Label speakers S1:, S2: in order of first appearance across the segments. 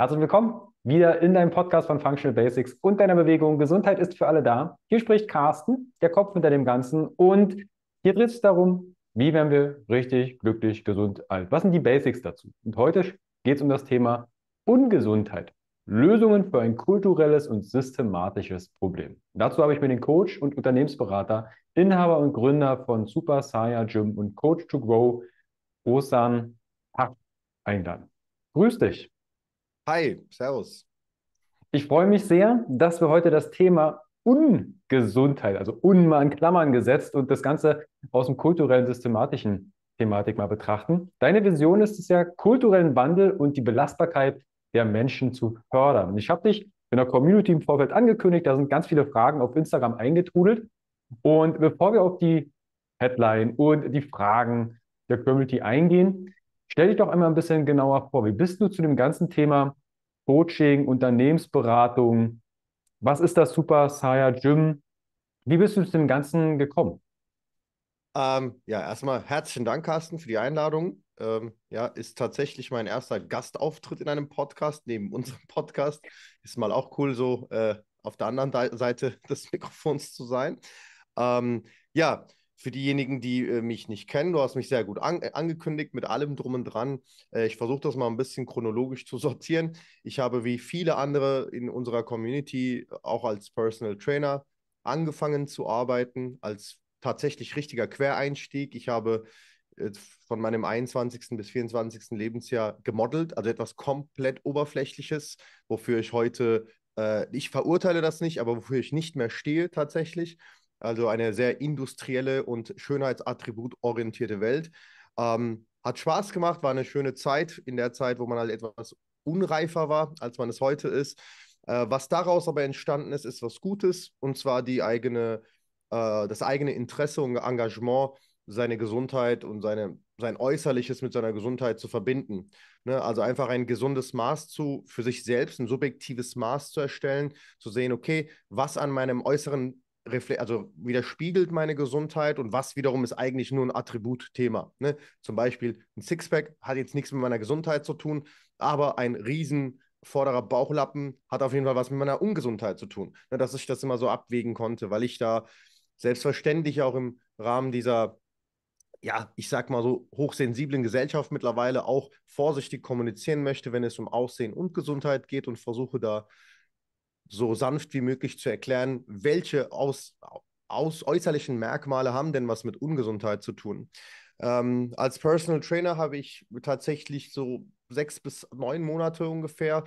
S1: Herzlich willkommen wieder in deinem Podcast von Functional Basics und deiner Bewegung. Gesundheit ist für alle da. Hier spricht Carsten, der Kopf hinter dem Ganzen. Und hier dreht es darum, wie werden wir richtig, glücklich, gesund alt? Was sind die Basics dazu? Und heute geht es um das Thema Ungesundheit. Lösungen für ein kulturelles und systematisches Problem. Dazu habe ich mir den Coach und Unternehmensberater, Inhaber und Gründer von Super Saya Gym und Coach to Grow, Osan Hach eingeladen. Grüß dich.
S2: Hi, Servus.
S1: Ich freue mich sehr, dass wir heute das Thema Ungesundheit, also Un mal in Klammern gesetzt und das Ganze aus dem kulturellen, systematischen Thematik mal betrachten. Deine Vision ist es ja, kulturellen Wandel und die Belastbarkeit der Menschen zu fördern. Und Ich habe dich in der Community im Vorfeld angekündigt, da sind ganz viele Fragen auf Instagram eingetrudelt. Und bevor wir auf die Headline und die Fragen der Community eingehen, stell dich doch einmal ein bisschen genauer vor. Wie bist du zu dem ganzen Thema Coaching, Unternehmensberatung. Was ist das Super Saya Gym? Wie bist du zu dem Ganzen gekommen?
S2: Ähm, ja, erstmal herzlichen Dank, Carsten, für die Einladung. Ähm, ja, ist tatsächlich mein erster Gastauftritt in einem Podcast, neben unserem Podcast. Ist mal auch cool, so äh, auf der anderen Seite des Mikrofons zu sein. Ähm, ja, für diejenigen, die äh, mich nicht kennen, du hast mich sehr gut an äh, angekündigt mit allem drum und dran. Äh, ich versuche das mal ein bisschen chronologisch zu sortieren. Ich habe wie viele andere in unserer Community äh, auch als Personal Trainer angefangen zu arbeiten, als tatsächlich richtiger Quereinstieg. Ich habe von meinem 21. bis 24. Lebensjahr gemodelt, also etwas komplett Oberflächliches, wofür ich heute, äh, ich verurteile das nicht, aber wofür ich nicht mehr stehe tatsächlich also eine sehr industrielle und schönheitsattributorientierte Welt. Ähm, hat Spaß gemacht, war eine schöne Zeit in der Zeit, wo man halt etwas unreifer war, als man es heute ist. Äh, was daraus aber entstanden ist, ist was Gutes, und zwar die eigene, äh, das eigene Interesse und Engagement, seine Gesundheit und seine, sein Äußerliches mit seiner Gesundheit zu verbinden. Ne? Also einfach ein gesundes Maß zu, für sich selbst, ein subjektives Maß zu erstellen, zu sehen, okay, was an meinem äußeren also widerspiegelt meine Gesundheit und was wiederum ist eigentlich nur ein Attributthema. Ne? Zum Beispiel ein Sixpack hat jetzt nichts mit meiner Gesundheit zu tun, aber ein riesen vorderer Bauchlappen hat auf jeden Fall was mit meiner Ungesundheit zu tun. Ne? Dass ich das immer so abwägen konnte, weil ich da selbstverständlich auch im Rahmen dieser ja, ich sag mal so, hochsensiblen Gesellschaft mittlerweile auch vorsichtig kommunizieren möchte, wenn es um Aussehen und Gesundheit geht und versuche da so sanft wie möglich zu erklären, welche aus, aus äußerlichen Merkmale haben denn was mit Ungesundheit zu tun. Ähm, als Personal Trainer habe ich tatsächlich so sechs bis neun Monate ungefähr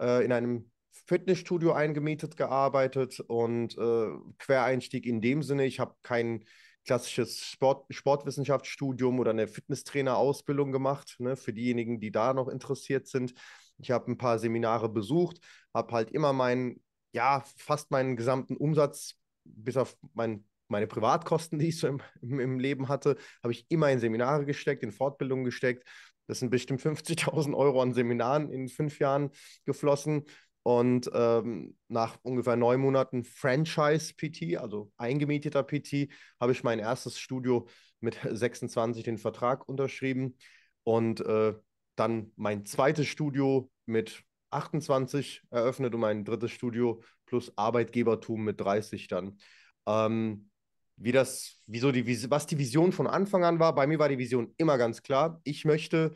S2: äh, in einem Fitnessstudio eingemietet gearbeitet und äh, Quereinstieg in dem Sinne, ich habe kein klassisches Sport Sportwissenschaftsstudium oder eine Fitnesstrainerausbildung gemacht, ne, für diejenigen, die da noch interessiert sind. Ich habe ein paar Seminare besucht, habe halt immer meinen ja fast meinen gesamten Umsatz, bis auf mein, meine Privatkosten, die ich so im, im Leben hatte, habe ich immer in Seminare gesteckt, in Fortbildungen gesteckt. Das sind bestimmt 50.000 Euro an Seminaren in fünf Jahren geflossen. Und ähm, nach ungefähr neun Monaten Franchise-PT, also eingemieteter PT, habe ich mein erstes Studio mit 26 den Vertrag unterschrieben und äh, dann mein zweites Studio mit 28 eröffnet und mein drittes Studio plus Arbeitgebertum mit 30 dann. Ähm, wie das, wieso die, was die Vision von Anfang an war. Bei mir war die Vision immer ganz klar. Ich möchte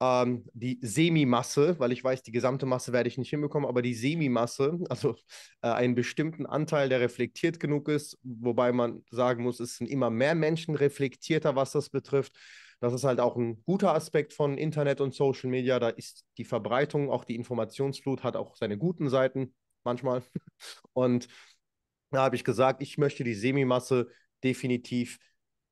S2: ähm, die Semimasse, weil ich weiß, die gesamte Masse werde ich nicht hinbekommen, aber die Semimasse, also äh, einen bestimmten Anteil, der reflektiert genug ist, wobei man sagen muss, es sind immer mehr Menschen reflektierter, was das betrifft. Das ist halt auch ein guter Aspekt von Internet und Social Media. Da ist die Verbreitung, auch die Informationsflut hat auch seine guten Seiten manchmal. Und da habe ich gesagt, ich möchte die Semimasse definitiv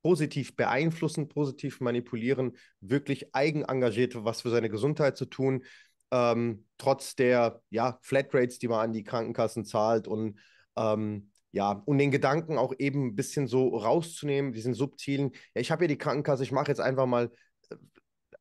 S2: positiv beeinflussen, positiv manipulieren, wirklich eigenengagiert was für seine Gesundheit zu tun, ähm, trotz der ja, Flatrates, die man an die Krankenkassen zahlt und ähm, ja, und den Gedanken auch eben ein bisschen so rauszunehmen, diesen subtilen, ja, ich habe ja die Krankenkasse, ich mache jetzt einfach mal äh,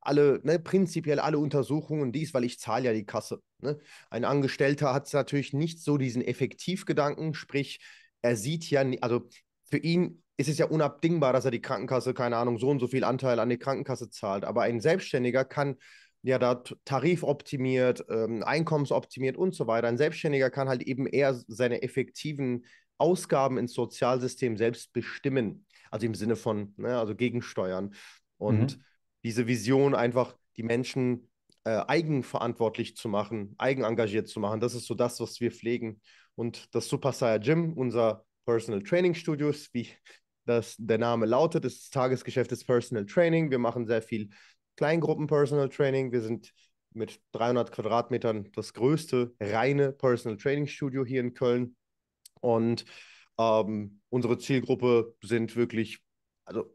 S2: alle, ne, prinzipiell alle Untersuchungen dies, weil ich zahle ja die Kasse. Ne? Ein Angestellter hat natürlich nicht so diesen Effektivgedanken, sprich, er sieht ja, also für ihn ist es ja unabdingbar, dass er die Krankenkasse, keine Ahnung, so und so viel Anteil an die Krankenkasse zahlt. Aber ein Selbstständiger kann ja da tarifoptimiert, ähm, einkommensoptimiert und so weiter. Ein Selbstständiger kann halt eben eher seine effektiven Ausgaben ins Sozialsystem selbst bestimmen. Also im Sinne von, ne, also gegensteuern. Und mhm. diese Vision einfach die Menschen äh, eigenverantwortlich zu machen, eigenengagiert zu machen, das ist so das, was wir pflegen. Und das Super Saiyan Gym, unser Personal Training Studios, wie das der Name lautet, ist das Tagesgeschäft des Personal Training. Wir machen sehr viel Kleingruppen Personal Training. Wir sind mit 300 Quadratmetern das größte reine Personal Training Studio hier in Köln. Und ähm, unsere Zielgruppe sind wirklich, also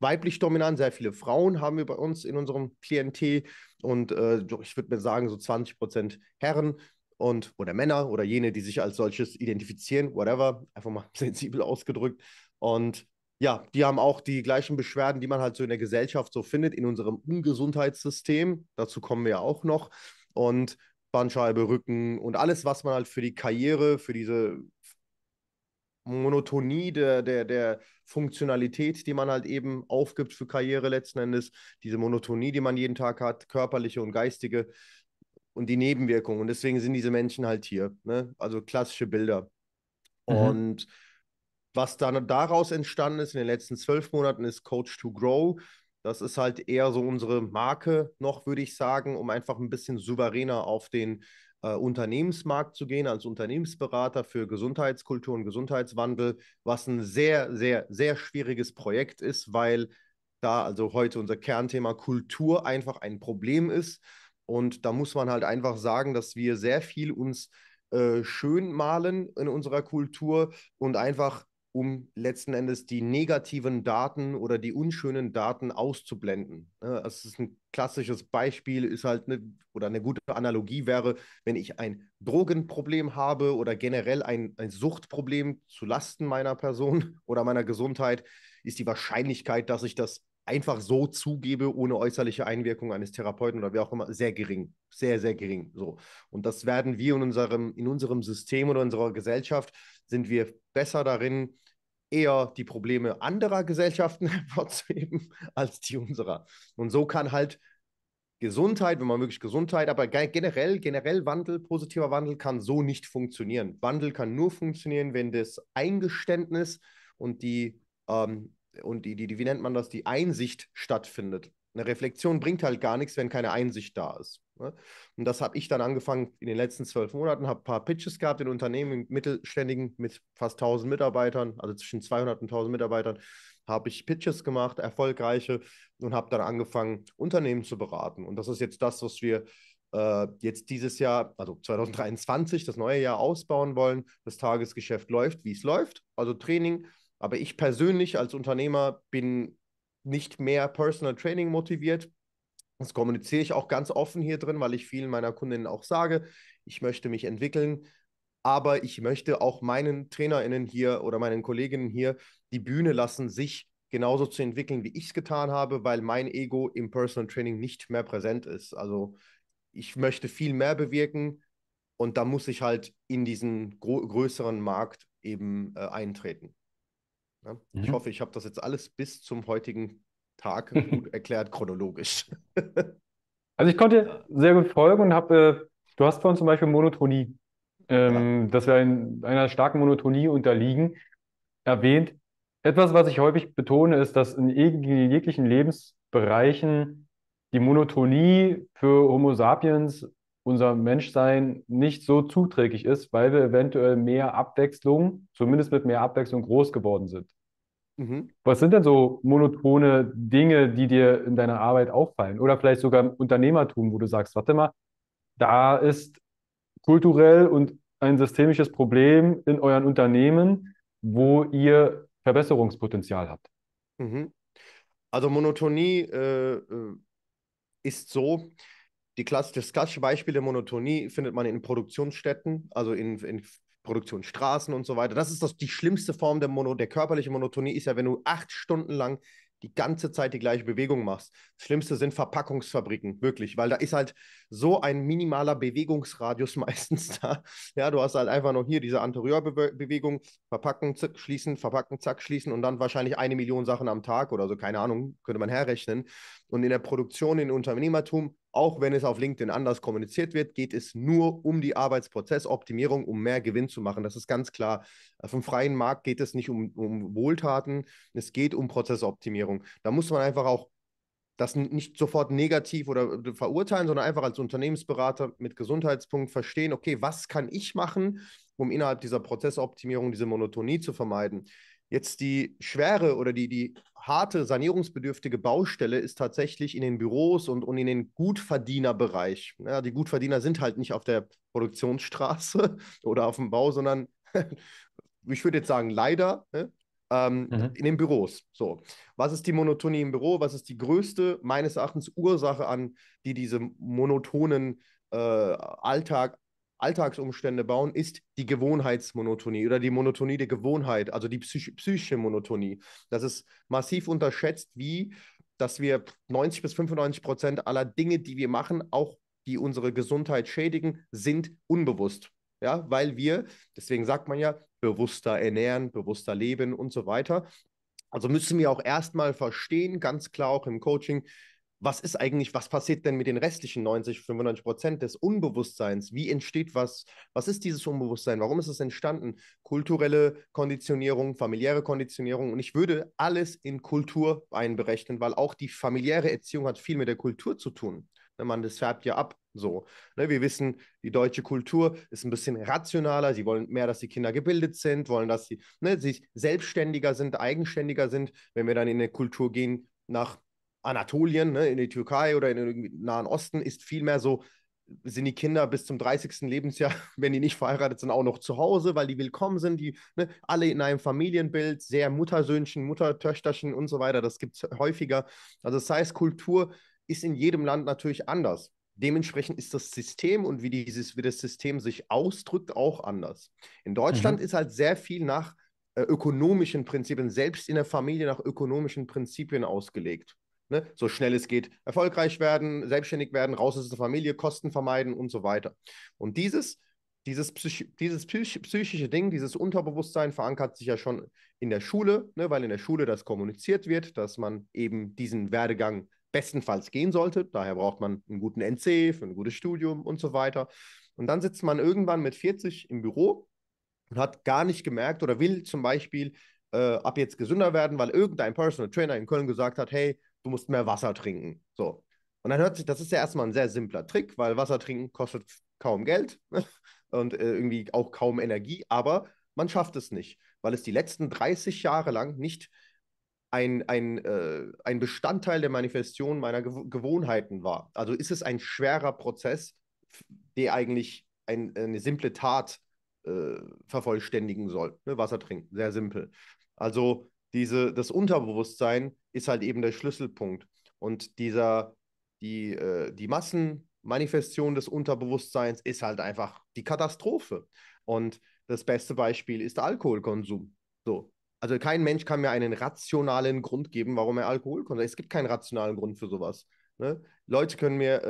S2: weiblich dominant, sehr viele Frauen haben wir bei uns in unserem Klientel und äh, ich würde mir sagen, so 20 Prozent Herren und oder Männer oder jene, die sich als solches identifizieren, whatever, einfach mal sensibel ausgedrückt. Und ja, die haben auch die gleichen Beschwerden, die man halt so in der Gesellschaft so findet, in unserem Ungesundheitssystem. Dazu kommen wir ja auch noch. Und Bandscheibe, Rücken und alles, was man halt für die Karriere, für diese Monotonie der, der, der Funktionalität, die man halt eben aufgibt für Karriere letzten Endes, diese Monotonie, die man jeden Tag hat, körperliche und geistige und die Nebenwirkungen. Und deswegen sind diese Menschen halt hier, ne? also klassische Bilder. Mhm. Und was dann daraus entstanden ist in den letzten zwölf Monaten, ist Coach to Grow. Das ist halt eher so unsere Marke noch, würde ich sagen, um einfach ein bisschen souveräner auf den äh, Unternehmensmarkt zu gehen, als Unternehmensberater für Gesundheitskultur und Gesundheitswandel, was ein sehr, sehr, sehr schwieriges Projekt ist, weil da also heute unser Kernthema Kultur einfach ein Problem ist. Und da muss man halt einfach sagen, dass wir sehr viel uns äh, schön malen in unserer Kultur und einfach um letzten Endes die negativen Daten oder die unschönen Daten auszublenden. Das ne, ist ein klassisches Beispiel, ist halt eine oder eine gute Analogie wäre, wenn ich ein Drogenproblem habe oder generell ein, ein Suchtproblem zu Lasten meiner Person oder meiner Gesundheit, ist die Wahrscheinlichkeit, dass ich das einfach so zugebe, ohne äußerliche Einwirkung eines Therapeuten oder wie auch immer, sehr gering. Sehr, sehr gering. So. Und das werden wir in unserem, in unserem System oder unserer Gesellschaft sind wir besser darin, eher die Probleme anderer Gesellschaften hervorzuheben als die unserer. Und so kann halt Gesundheit, wenn man wirklich Gesundheit, aber generell, generell Wandel, positiver Wandel kann so nicht funktionieren. Wandel kann nur funktionieren, wenn das Eingeständnis und die ähm, und die, die, die, wie nennt man das, die Einsicht stattfindet. Eine Reflexion bringt halt gar nichts, wenn keine Einsicht da ist. Ne? Und das habe ich dann angefangen in den letzten zwölf Monaten, habe ein paar Pitches gehabt in Unternehmen, mittelständigen mit fast 1000 Mitarbeitern, also zwischen 200 und 1000 Mitarbeitern, habe ich Pitches gemacht, erfolgreiche, und habe dann angefangen, Unternehmen zu beraten. Und das ist jetzt das, was wir äh, jetzt dieses Jahr, also 2023, das neue Jahr ausbauen wollen. Das Tagesgeschäft läuft, wie es läuft, also Training, aber ich persönlich als Unternehmer bin nicht mehr Personal Training motiviert. Das kommuniziere ich auch ganz offen hier drin, weil ich vielen meiner Kundinnen auch sage, ich möchte mich entwickeln, aber ich möchte auch meinen Trainerinnen hier oder meinen Kolleginnen hier die Bühne lassen, sich genauso zu entwickeln, wie ich es getan habe, weil mein Ego im Personal Training nicht mehr präsent ist. Also ich möchte viel mehr bewirken und da muss ich halt in diesen größeren Markt eben äh, eintreten. Ne? Mhm. Ich hoffe, ich habe das jetzt alles bis zum heutigen Tag gut erklärt, chronologisch.
S1: also ich konnte sehr gut folgen und habe, äh, du hast vorhin zum Beispiel Monotonie, ähm, ja. dass wir in einer starken Monotonie unterliegen, erwähnt. Etwas, was ich häufig betone, ist, dass in jeglichen Lebensbereichen die Monotonie für Homo sapiens unser Menschsein nicht so zuträglich ist, weil wir eventuell mehr Abwechslung, zumindest mit mehr Abwechslung groß geworden sind. Mhm. Was sind denn so monotone Dinge, die dir in deiner Arbeit auffallen? Oder vielleicht sogar im Unternehmertum, wo du sagst, warte mal, da ist kulturell und ein systemisches Problem in euren Unternehmen, wo ihr Verbesserungspotenzial habt.
S2: Mhm. Also Monotonie äh, äh ist so, die Klasse, das klassische Beispiel der Monotonie findet man in Produktionsstätten, also in, in Produktionsstraßen und so weiter. Das ist das, die schlimmste Form der, Mono, der körperlichen Monotonie, ist ja, wenn du acht Stunden lang die ganze Zeit die gleiche Bewegung machst. Das Schlimmste sind Verpackungsfabriken, wirklich, weil da ist halt, so ein minimaler Bewegungsradius meistens da. Ja, du hast halt einfach noch hier diese Anteriorbewegung, verpacken, zick, schließen, verpacken, zack, schließen und dann wahrscheinlich eine Million Sachen am Tag oder so, keine Ahnung, könnte man herrechnen. Und in der Produktion, in Unternehmertum, auch wenn es auf LinkedIn anders kommuniziert wird, geht es nur um die Arbeitsprozessoptimierung, um mehr Gewinn zu machen. Das ist ganz klar. Auf dem freien Markt geht es nicht um, um Wohltaten, es geht um Prozessoptimierung. Da muss man einfach auch das nicht sofort negativ oder äh, verurteilen, sondern einfach als Unternehmensberater mit Gesundheitspunkt verstehen, okay, was kann ich machen, um innerhalb dieser Prozessoptimierung diese Monotonie zu vermeiden. Jetzt die schwere oder die, die harte sanierungsbedürftige Baustelle ist tatsächlich in den Büros und, und in den Gutverdienerbereich. Ja, die Gutverdiener sind halt nicht auf der Produktionsstraße oder auf dem Bau, sondern ich würde jetzt sagen, leider, ne, ähm, mhm. in den Büros. So, was ist die Monotonie im Büro? Was ist die größte meines Erachtens Ursache an, die diese monotonen äh, Alltag Alltagsumstände bauen, ist die Gewohnheitsmonotonie oder die Monotonie der Gewohnheit, also die psych psychische Monotonie. Das ist massiv unterschätzt, wie dass wir 90 bis 95 Prozent aller Dinge, die wir machen, auch die unsere Gesundheit schädigen, sind unbewusst ja, weil wir, deswegen sagt man ja, bewusster ernähren, bewusster leben und so weiter. Also müssen wir auch erstmal verstehen, ganz klar auch im Coaching, was ist eigentlich, was passiert denn mit den restlichen 90, 95 Prozent des Unbewusstseins? Wie entsteht was? Was ist dieses Unbewusstsein? Warum ist es entstanden? Kulturelle Konditionierung, familiäre Konditionierung. Und ich würde alles in Kultur einberechnen, weil auch die familiäre Erziehung hat viel mit der Kultur zu tun man das färbt ja ab. So, ne, wir wissen, die deutsche Kultur ist ein bisschen rationaler. Sie wollen mehr, dass die Kinder gebildet sind, wollen, dass sie ne, sich selbstständiger sind, eigenständiger sind. Wenn wir dann in eine Kultur gehen nach Anatolien, ne, in die Türkei oder in den Nahen Osten, ist vielmehr so, sind die Kinder bis zum 30. Lebensjahr, wenn die nicht verheiratet sind, auch noch zu Hause, weil die willkommen sind, die ne, alle in einem Familienbild, sehr Muttersöhnchen, Muttertöchterchen und so weiter, das gibt es häufiger. Also das heißt, Kultur ist ist in jedem Land natürlich anders. Dementsprechend ist das System und wie, dieses, wie das System sich ausdrückt auch anders. In Deutschland mhm. ist halt sehr viel nach äh, ökonomischen Prinzipien, selbst in der Familie nach ökonomischen Prinzipien ausgelegt. Ne? So schnell es geht, erfolgreich werden, selbstständig werden, raus aus der Familie, Kosten vermeiden und so weiter. Und dieses, dieses, Psych dieses psych psychische Ding, dieses Unterbewusstsein verankert sich ja schon in der Schule, ne? weil in der Schule das kommuniziert wird, dass man eben diesen Werdegang bestenfalls gehen sollte. Daher braucht man einen guten NC für ein gutes Studium und so weiter. Und dann sitzt man irgendwann mit 40 im Büro und hat gar nicht gemerkt oder will zum Beispiel äh, ab jetzt gesünder werden, weil irgendein Personal Trainer in Köln gesagt hat, hey, du musst mehr Wasser trinken. So. Und dann hört sich, das ist ja erstmal ein sehr simpler Trick, weil Wasser trinken kostet kaum Geld und äh, irgendwie auch kaum Energie, aber man schafft es nicht, weil es die letzten 30 Jahre lang nicht ein, ein, äh, ein Bestandteil der Manifestation meiner Gew Gewohnheiten war. Also ist es ein schwerer Prozess, der eigentlich ein, eine simple Tat äh, vervollständigen soll. Ne? Wasser trinken, sehr simpel. Also diese, das Unterbewusstsein ist halt eben der Schlüsselpunkt. Und dieser, die, äh, die Massenmanifestation des Unterbewusstseins ist halt einfach die Katastrophe. Und das beste Beispiel ist der Alkoholkonsum. So, also kein Mensch kann mir einen rationalen Grund geben, warum er Alkohol konsumiert. Es gibt keinen rationalen Grund für sowas. Ne? Leute können mir,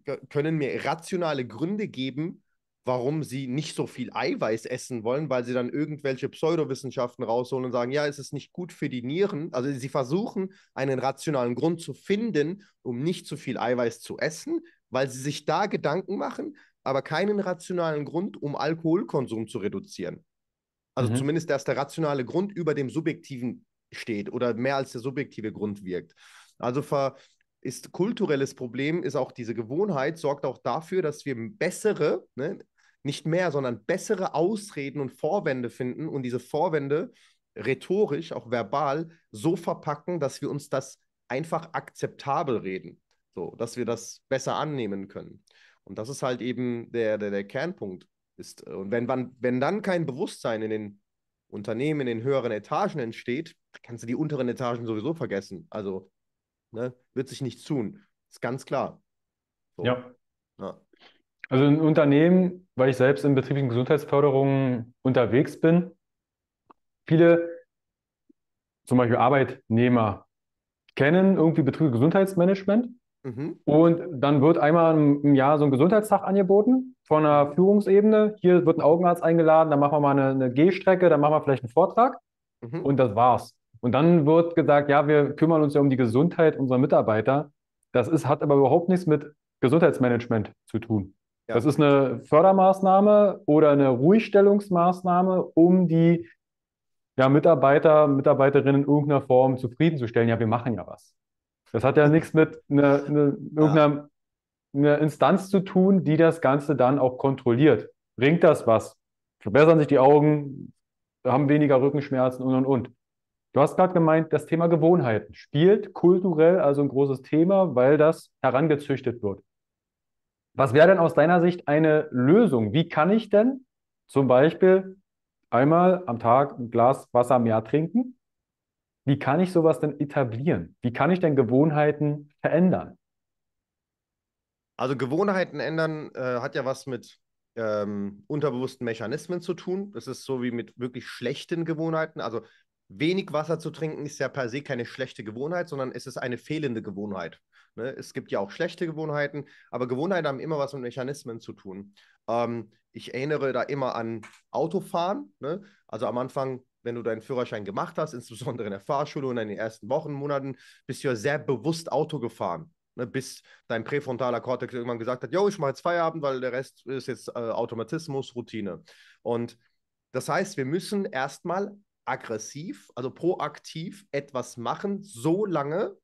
S2: äh, können mir rationale Gründe geben, warum sie nicht so viel Eiweiß essen wollen, weil sie dann irgendwelche Pseudowissenschaften rausholen und sagen, ja, es ist nicht gut für die Nieren. Also sie versuchen, einen rationalen Grund zu finden, um nicht so viel Eiweiß zu essen, weil sie sich da Gedanken machen, aber keinen rationalen Grund, um Alkoholkonsum zu reduzieren. Also mhm. zumindest, dass der rationale Grund über dem subjektiven steht oder mehr als der subjektive Grund wirkt. Also ver, ist kulturelles Problem, ist auch diese Gewohnheit, sorgt auch dafür, dass wir bessere, ne, nicht mehr, sondern bessere Ausreden und Vorwände finden und diese Vorwände rhetorisch, auch verbal, so verpacken, dass wir uns das einfach akzeptabel reden, so dass wir das besser annehmen können. Und das ist halt eben der, der, der Kernpunkt. Ist, und wenn, wann, wenn dann kein Bewusstsein in den Unternehmen, in den höheren Etagen entsteht, kannst du die unteren Etagen sowieso vergessen. Also ne, wird sich nichts tun. Ist ganz klar. So. Ja. ja.
S1: Also in Unternehmen, weil ich selbst in betrieblichen Gesundheitsförderungen unterwegs bin, viele, zum Beispiel Arbeitnehmer, kennen irgendwie betriebliche Gesundheitsmanagement, Mhm. Und dann wird einmal im Jahr so ein Gesundheitstag angeboten von einer Führungsebene. Hier wird ein Augenarzt eingeladen, dann machen wir mal eine, eine Gehstrecke, dann machen wir vielleicht einen Vortrag mhm. und das war's. Und dann wird gesagt, ja, wir kümmern uns ja um die Gesundheit unserer Mitarbeiter. Das ist, hat aber überhaupt nichts mit Gesundheitsmanagement zu tun. Ja. Das ist eine Fördermaßnahme oder eine Ruhigstellungsmaßnahme, um die ja, Mitarbeiter, Mitarbeiterinnen in irgendeiner Form zufriedenzustellen. Ja, wir machen ja was. Das hat ja nichts mit einer, einer, irgendeiner einer Instanz zu tun, die das Ganze dann auch kontrolliert. Bringt das was? Verbessern sich die Augen, haben weniger Rückenschmerzen und und und. Du hast gerade gemeint, das Thema Gewohnheiten spielt kulturell also ein großes Thema, weil das herangezüchtet wird. Was wäre denn aus deiner Sicht eine Lösung? Wie kann ich denn zum Beispiel einmal am Tag ein Glas Wasser mehr trinken? Wie kann ich sowas denn etablieren? Wie kann ich denn Gewohnheiten verändern?
S2: Also Gewohnheiten ändern äh, hat ja was mit ähm, unterbewussten Mechanismen zu tun. Das ist so wie mit wirklich schlechten Gewohnheiten. Also wenig Wasser zu trinken ist ja per se keine schlechte Gewohnheit, sondern es ist eine fehlende Gewohnheit. Ne? Es gibt ja auch schlechte Gewohnheiten, aber Gewohnheiten haben immer was mit Mechanismen zu tun. Ähm, ich erinnere da immer an Autofahren. Ne? Also am Anfang wenn du deinen Führerschein gemacht hast, insbesondere in der Fahrschule und in den ersten Wochen, Monaten, bist du ja sehr bewusst Auto gefahren. Ne, bis dein präfrontaler Kortex irgendwann gesagt hat, jo, ich mache jetzt Feierabend, weil der Rest ist jetzt äh, Automatismus, Routine. Und das heißt, wir müssen erstmal aggressiv, also proaktiv etwas machen, so lange,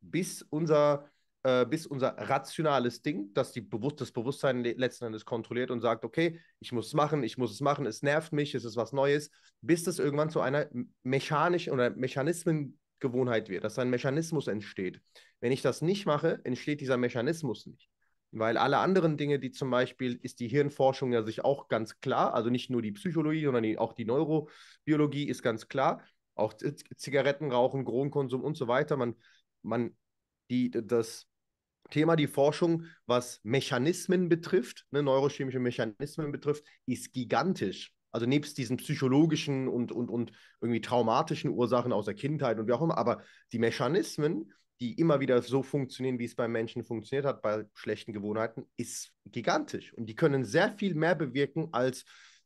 S2: bis unser äh, bis unser rationales Ding, das die bewusst, das Bewusstsein letzten Endes kontrolliert und sagt, okay, ich muss es machen, ich muss es machen, es nervt mich, es ist was Neues, bis das irgendwann zu einer mechanischen oder Mechanismengewohnheit wird, dass ein Mechanismus entsteht. Wenn ich das nicht mache, entsteht dieser Mechanismus nicht. Weil alle anderen Dinge, die zum Beispiel, ist die Hirnforschung ja sich auch ganz klar, also nicht nur die Psychologie, sondern die, auch die Neurobiologie ist ganz klar, auch Zigarettenrauchen, Drogenkonsum und so weiter, man, man, die, das, Thema die Forschung, was Mechanismen betrifft, ne, neurochemische Mechanismen betrifft, ist gigantisch. Also nebst diesen psychologischen und, und, und irgendwie traumatischen Ursachen aus der Kindheit und wie auch immer, aber die Mechanismen, die immer wieder so funktionieren, wie es beim Menschen funktioniert hat, bei schlechten Gewohnheiten, ist gigantisch. Und die können sehr viel mehr bewirken als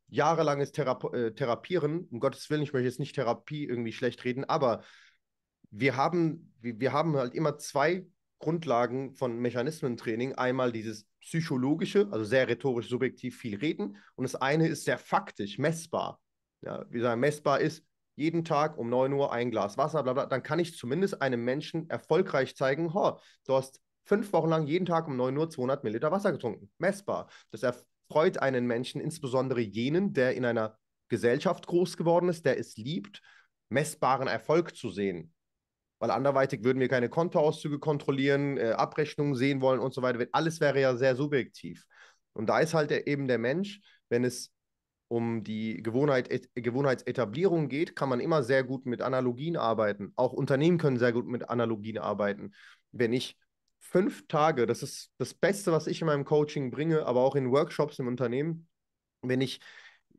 S2: jahrelanges Thera äh, Therapieren. Um Gottes Willen, ich möchte jetzt nicht Therapie irgendwie schlecht reden, aber wir haben, wir, wir haben halt immer zwei Grundlagen von Mechanismentraining einmal dieses psychologische, also sehr rhetorisch subjektiv viel reden und das eine ist sehr faktisch, messbar. Ja, wie gesagt, messbar ist jeden Tag um 9 Uhr ein Glas Wasser, bla bla, dann kann ich zumindest einem Menschen erfolgreich zeigen, ho, du hast fünf Wochen lang jeden Tag um 9 Uhr 200 Milliliter Wasser getrunken. Messbar. Das erfreut einen Menschen, insbesondere jenen, der in einer Gesellschaft groß geworden ist, der es liebt, messbaren Erfolg zu sehen weil anderweitig würden wir keine Kontoauszüge kontrollieren, äh, Abrechnungen sehen wollen und so weiter. Alles wäre ja sehr subjektiv. Und da ist halt eben der Mensch, wenn es um die Gewohnheit, et, äh, Gewohnheitsetablierung geht, kann man immer sehr gut mit Analogien arbeiten. Auch Unternehmen können sehr gut mit Analogien arbeiten. Wenn ich fünf Tage, das ist das Beste, was ich in meinem Coaching bringe, aber auch in Workshops im Unternehmen, wenn ich,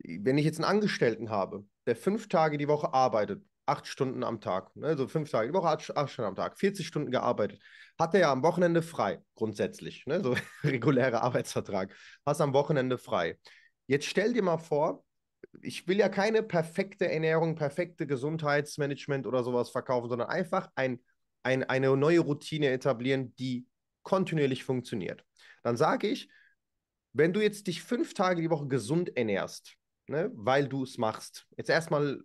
S2: wenn ich jetzt einen Angestellten habe, der fünf Tage die Woche arbeitet, acht Stunden am Tag, ne? also fünf Tage die Woche, acht, acht, Stunden am Tag, 40 Stunden gearbeitet. Hatte ja am Wochenende frei, grundsätzlich, ne? so regulärer Arbeitsvertrag. Hast am Wochenende frei. Jetzt stell dir mal vor, ich will ja keine perfekte Ernährung, perfekte Gesundheitsmanagement oder sowas verkaufen, sondern einfach ein, ein, eine neue Routine etablieren, die kontinuierlich funktioniert. Dann sage ich, wenn du jetzt dich fünf Tage die Woche gesund ernährst, ne, weil du es machst, jetzt erstmal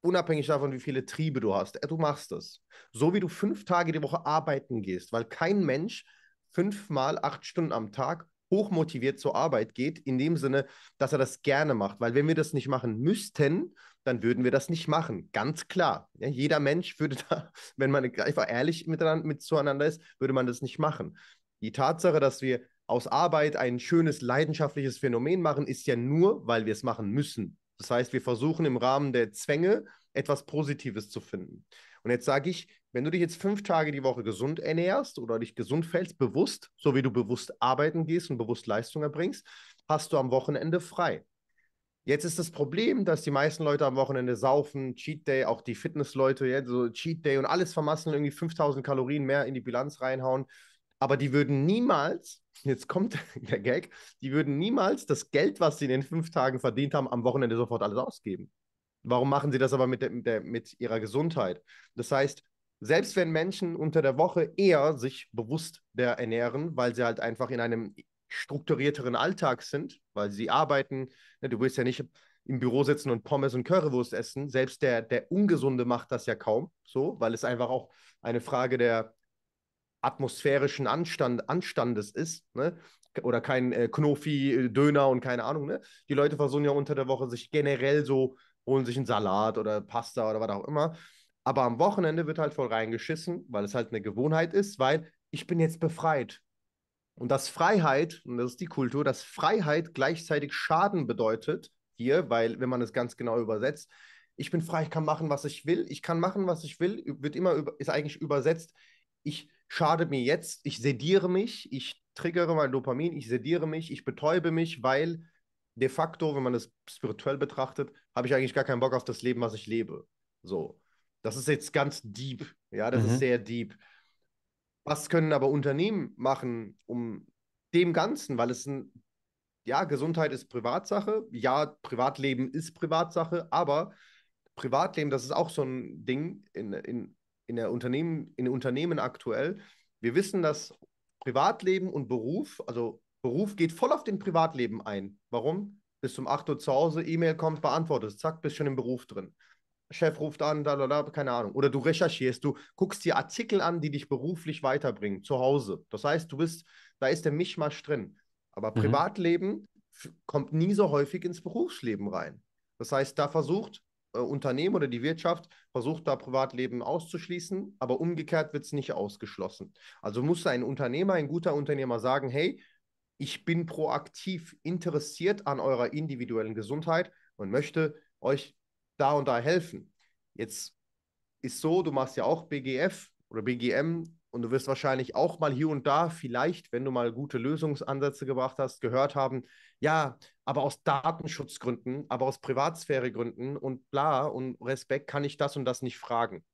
S2: unabhängig davon, wie viele Triebe du hast. Äh, du machst es. So wie du fünf Tage die Woche arbeiten gehst, weil kein Mensch fünfmal acht Stunden am Tag hochmotiviert zur Arbeit geht, in dem Sinne, dass er das gerne macht. Weil wenn wir das nicht machen müssten, dann würden wir das nicht machen. Ganz klar. Ja, jeder Mensch würde da, wenn man einfach ehrlich miteinander, mit zueinander ist, würde man das nicht machen. Die Tatsache, dass wir aus Arbeit ein schönes, leidenschaftliches Phänomen machen, ist ja nur, weil wir es machen müssen. Das heißt, wir versuchen im Rahmen der Zwänge etwas Positives zu finden. Und jetzt sage ich, wenn du dich jetzt fünf Tage die Woche gesund ernährst oder dich gesund fällst, bewusst, so wie du bewusst arbeiten gehst und bewusst Leistung erbringst, hast du am Wochenende frei. Jetzt ist das Problem, dass die meisten Leute am Wochenende saufen, Cheat Day, auch die Fitnessleute, ja, so Cheat Day und alles vermasseln, irgendwie 5000 Kalorien mehr in die Bilanz reinhauen aber die würden niemals, jetzt kommt der Gag, die würden niemals das Geld, was sie in den fünf Tagen verdient haben, am Wochenende sofort alles ausgeben. Warum machen sie das aber mit, der, mit ihrer Gesundheit? Das heißt, selbst wenn Menschen unter der Woche eher sich bewusst der ernähren, weil sie halt einfach in einem strukturierteren Alltag sind, weil sie arbeiten, ne, du willst ja nicht im Büro sitzen und Pommes und Currywurst essen. Selbst der, der Ungesunde macht das ja kaum so, weil es einfach auch eine Frage der, atmosphärischen Anstand, Anstandes ist, ne? Oder kein äh, Knofi, äh, Döner und keine Ahnung, ne? Die Leute versuchen ja unter der Woche sich generell so, holen sich einen Salat oder Pasta oder was auch immer. Aber am Wochenende wird halt voll reingeschissen, weil es halt eine Gewohnheit ist, weil ich bin jetzt befreit. Und dass Freiheit, und das ist die Kultur, dass Freiheit gleichzeitig Schaden bedeutet, hier, weil, wenn man es ganz genau übersetzt, ich bin frei, ich kann machen, was ich will, ich kann machen, was ich will, wird immer, ist eigentlich übersetzt, ich schadet mir jetzt, ich sediere mich, ich triggere mein Dopamin, ich sediere mich, ich betäube mich, weil de facto, wenn man das spirituell betrachtet, habe ich eigentlich gar keinen Bock auf das Leben, was ich lebe. So. Das ist jetzt ganz deep. Ja, das mhm. ist sehr deep. Was können aber Unternehmen machen, um dem Ganzen, weil es ein, ja, Gesundheit ist Privatsache, ja, Privatleben ist Privatsache, aber Privatleben, das ist auch so ein Ding in, in in, der Unternehmen, in Unternehmen aktuell. Wir wissen, dass Privatleben und Beruf, also Beruf geht voll auf den Privatleben ein. Warum? Bis zum 8 Uhr zu Hause, E-Mail kommt, beantwortest, zack, bist schon im Beruf drin. Chef ruft an, da, da, da, keine Ahnung. Oder du recherchierst, du guckst dir Artikel an, die dich beruflich weiterbringen, zu Hause. Das heißt, du bist, da ist der Mischmasch drin. Aber mhm. Privatleben kommt nie so häufig ins Berufsleben rein. Das heißt, da versucht äh, Unternehmen oder die Wirtschaft versucht da Privatleben auszuschließen, aber umgekehrt wird es nicht ausgeschlossen. Also muss ein Unternehmer, ein guter Unternehmer sagen, hey, ich bin proaktiv interessiert an eurer individuellen Gesundheit und möchte euch da und da helfen. Jetzt ist so, du machst ja auch BGF oder BGM und du wirst wahrscheinlich auch mal hier und da, vielleicht, wenn du mal gute Lösungsansätze gebracht hast, gehört haben, ja, aber aus Datenschutzgründen, aber aus Privatsphäregründen und bla und Respekt kann ich das und das nicht fragen.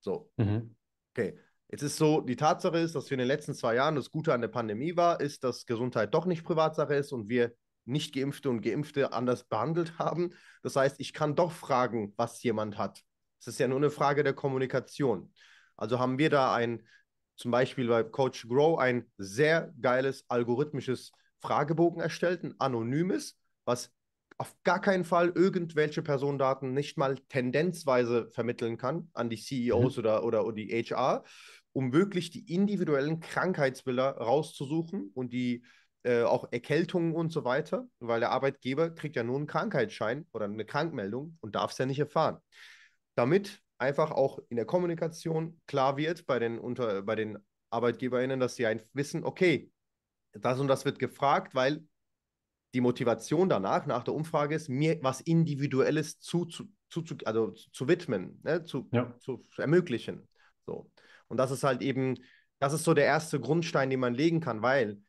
S2: So. Mhm. Okay. Jetzt ist so, die Tatsache ist, dass wir in den letzten zwei Jahren, das Gute an der Pandemie war, ist, dass Gesundheit doch nicht Privatsache ist und wir nicht geimpfte und geimpfte anders behandelt haben. Das heißt, ich kann doch fragen, was jemand hat. Es ist ja nur eine Frage der Kommunikation. Also haben wir da ein zum Beispiel bei Coach Grow ein sehr geiles algorithmisches Fragebogen erstellt, ein anonymes, was auf gar keinen Fall irgendwelche Personendaten nicht mal tendenzweise vermitteln kann an die CEOs mhm. oder, oder, oder die HR, um wirklich die individuellen Krankheitsbilder rauszusuchen und die äh, auch Erkältungen und so weiter, weil der Arbeitgeber kriegt ja nur einen Krankheitsschein oder eine Krankmeldung und darf es ja nicht erfahren. Damit einfach auch in der Kommunikation klar wird bei den, unter, bei den ArbeitgeberInnen, dass sie ein wissen, okay, das und das wird gefragt, weil die Motivation danach, nach der Umfrage ist, mir was Individuelles zu, zu, zu, also zu widmen, ne? zu, ja. zu ermöglichen. So. Und das ist halt eben, das ist so der erste Grundstein, den man legen kann, weil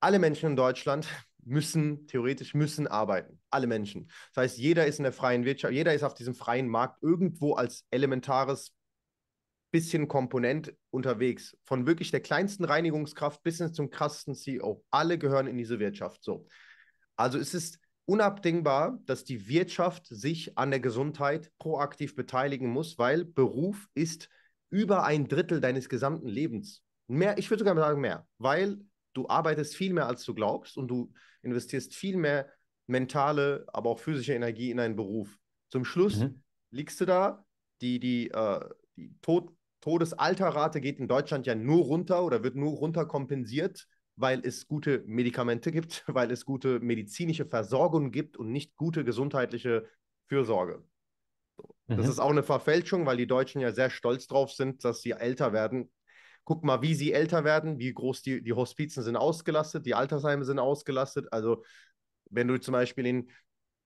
S2: alle Menschen in Deutschland müssen, theoretisch müssen arbeiten alle Menschen. Das heißt, jeder ist in der freien Wirtschaft, jeder ist auf diesem freien Markt irgendwo als elementares bisschen Komponent unterwegs. Von wirklich der kleinsten Reinigungskraft bis hin zum krassesten CEO. Alle gehören in diese Wirtschaft. So. Also es ist unabdingbar, dass die Wirtschaft sich an der Gesundheit proaktiv beteiligen muss, weil Beruf ist über ein Drittel deines gesamten Lebens. Mehr, ich würde sogar sagen mehr, weil du arbeitest viel mehr, als du glaubst und du investierst viel mehr mentale, aber auch physische Energie in einen Beruf. Zum Schluss mhm. liegst du da, die, die, äh, die Tod Todesalterrate geht in Deutschland ja nur runter oder wird nur runter kompensiert, weil es gute Medikamente gibt, weil es gute medizinische Versorgung gibt und nicht gute gesundheitliche Fürsorge. Das mhm. ist auch eine Verfälschung, weil die Deutschen ja sehr stolz drauf sind, dass sie älter werden. Guck mal, wie sie älter werden, wie groß die, die Hospizen sind ausgelastet, die Altersheime sind ausgelastet. Also wenn du zum Beispiel in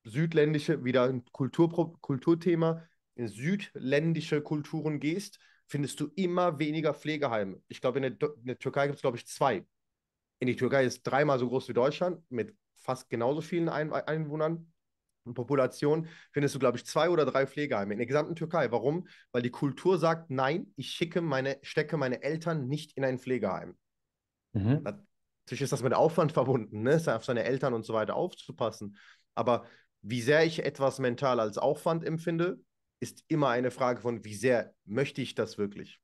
S2: südländische, wieder ein Kultur, Kulturthema, in südländische Kulturen gehst, findest du immer weniger Pflegeheime. Ich glaube, in, in der, Türkei gibt es, glaube ich, zwei. In der Türkei ist dreimal so groß wie Deutschland, mit fast genauso vielen Ein Einwohnern und Population, findest du, glaube ich, zwei oder drei Pflegeheime in der gesamten Türkei. Warum? Weil die Kultur sagt, nein, ich schicke meine, stecke meine Eltern nicht in ein Pflegeheim. Mhm. Natürlich ist das mit Aufwand verbunden, ne? auf seine Eltern und so weiter aufzupassen. Aber wie sehr ich etwas mental als Aufwand empfinde, ist immer eine Frage von, wie sehr möchte ich das wirklich?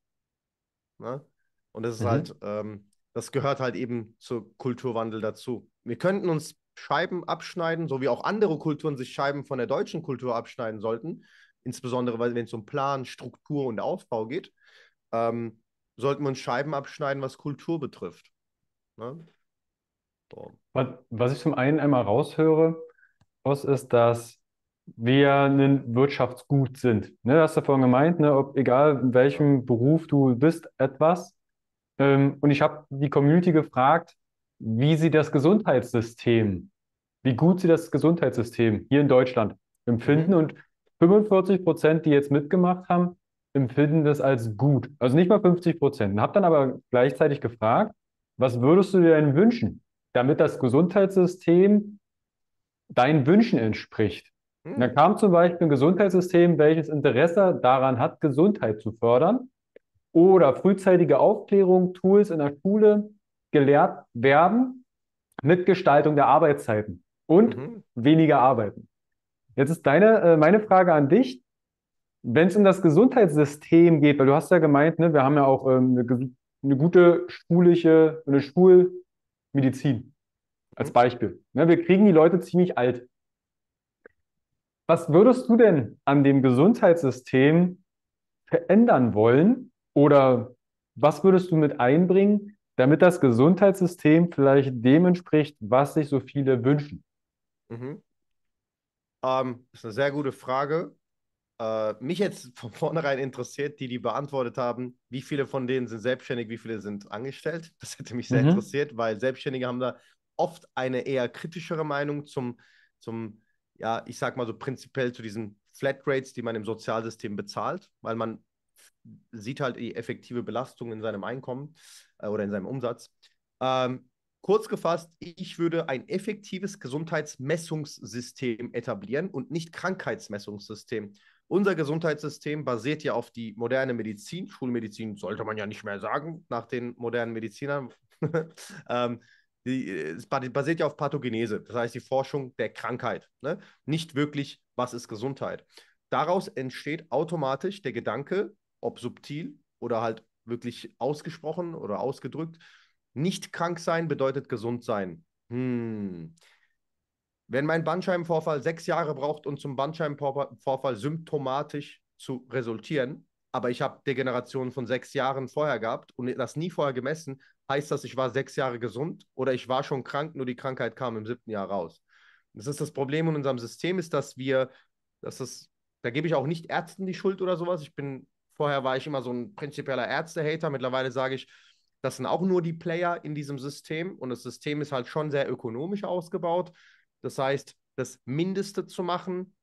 S2: Na? Ne? Und das ist mhm. halt, ähm, das gehört halt eben zur Kulturwandel dazu. Wir könnten uns Scheiben abschneiden, so wie auch andere Kulturen sich Scheiben von der deutschen Kultur abschneiden sollten, insbesondere wenn es um Plan, Struktur und Aufbau geht, ähm, sollten wir uns Scheiben abschneiden, was Kultur betrifft. Ne?
S1: Was, ich zum einen einmal raushöre, aus ist, dass wir ein Wirtschaftsgut sind. Ne, hast du davon gemeint, ne, ob egal in welchem Beruf du bist, etwas. Ähm, und ich habe die Community gefragt, wie sie das Gesundheitssystem, wie gut sie das Gesundheitssystem hier in Deutschland empfinden. Mhm. Und 45 Prozent, die jetzt mitgemacht haben, empfinden das als gut. Also nicht mal 50 Prozent. Habe dann aber gleichzeitig gefragt, was würdest du dir denn wünschen? damit das Gesundheitssystem deinen Wünschen entspricht. Hm. Da kam zum Beispiel ein Gesundheitssystem, welches Interesse daran hat, Gesundheit zu fördern oder frühzeitige Aufklärung, Tools in der Schule gelehrt werden mit Gestaltung der Arbeitszeiten und mhm. weniger arbeiten. Jetzt ist deine, äh, meine Frage an dich, wenn es um das Gesundheitssystem geht, weil du hast ja gemeint, ne, wir haben ja auch ähm, eine, eine, gute schulische, eine Schul- Medizin als mhm. Beispiel. Ne, wir kriegen die Leute ziemlich alt. Was würdest du denn an dem Gesundheitssystem verändern wollen oder was würdest du mit einbringen, damit das Gesundheitssystem vielleicht dem entspricht, was sich so viele wünschen?
S2: Mhm. Ähm, das ist eine sehr gute Frage äh, mich jetzt von vornherein interessiert, die die beantwortet haben, wie viele von denen sind selbstständig, wie viele sind angestellt. Das hätte mich sehr mhm. interessiert, weil Selbstständige haben da oft eine eher kritischere Meinung zum, zum ja, ich sag mal so prinzipiell zu diesen Flatrates, die man im Sozialsystem bezahlt, weil man sieht halt die effektive Belastung in seinem Einkommen äh, oder in seinem Umsatz. Ähm, kurz gefasst, ich würde ein effektives Gesundheitsmessungssystem etablieren und nicht Krankheitsmessungssystem. Unser Gesundheitssystem basiert ja auf die moderne Medizin. Schulmedizin sollte man ja nicht mehr sagen, nach den modernen Medizinern. ähm, die, es basiert ja auf Pathogenese, das heißt die Forschung der Krankheit. Ne? Nicht wirklich, was ist Gesundheit. Daraus entsteht automatisch der Gedanke, ob subtil oder halt wirklich ausgesprochen oder ausgedrückt, nicht krank sein bedeutet gesund sein. Hm. Wenn mein Bandscheibenvorfall sechs Jahre braucht, um zum Bandscheibenvorfall symptomatisch zu resultieren, aber ich habe Degenerationen von sechs Jahren vorher gehabt und das nie vorher gemessen, heißt das, ich war sechs Jahre gesund oder ich war schon krank, nur die Krankheit kam im siebten Jahr raus. Das ist das Problem in unserem System, ist, dass wir, dass es, da gebe ich auch nicht Ärzten die Schuld oder sowas. Ich bin, vorher war ich immer so ein prinzipieller Ärzte-Hater. Mittlerweile sage ich, das sind auch nur die Player in diesem System und das System ist halt schon sehr ökonomisch ausgebaut. Das heißt, das Mindeste zu machen,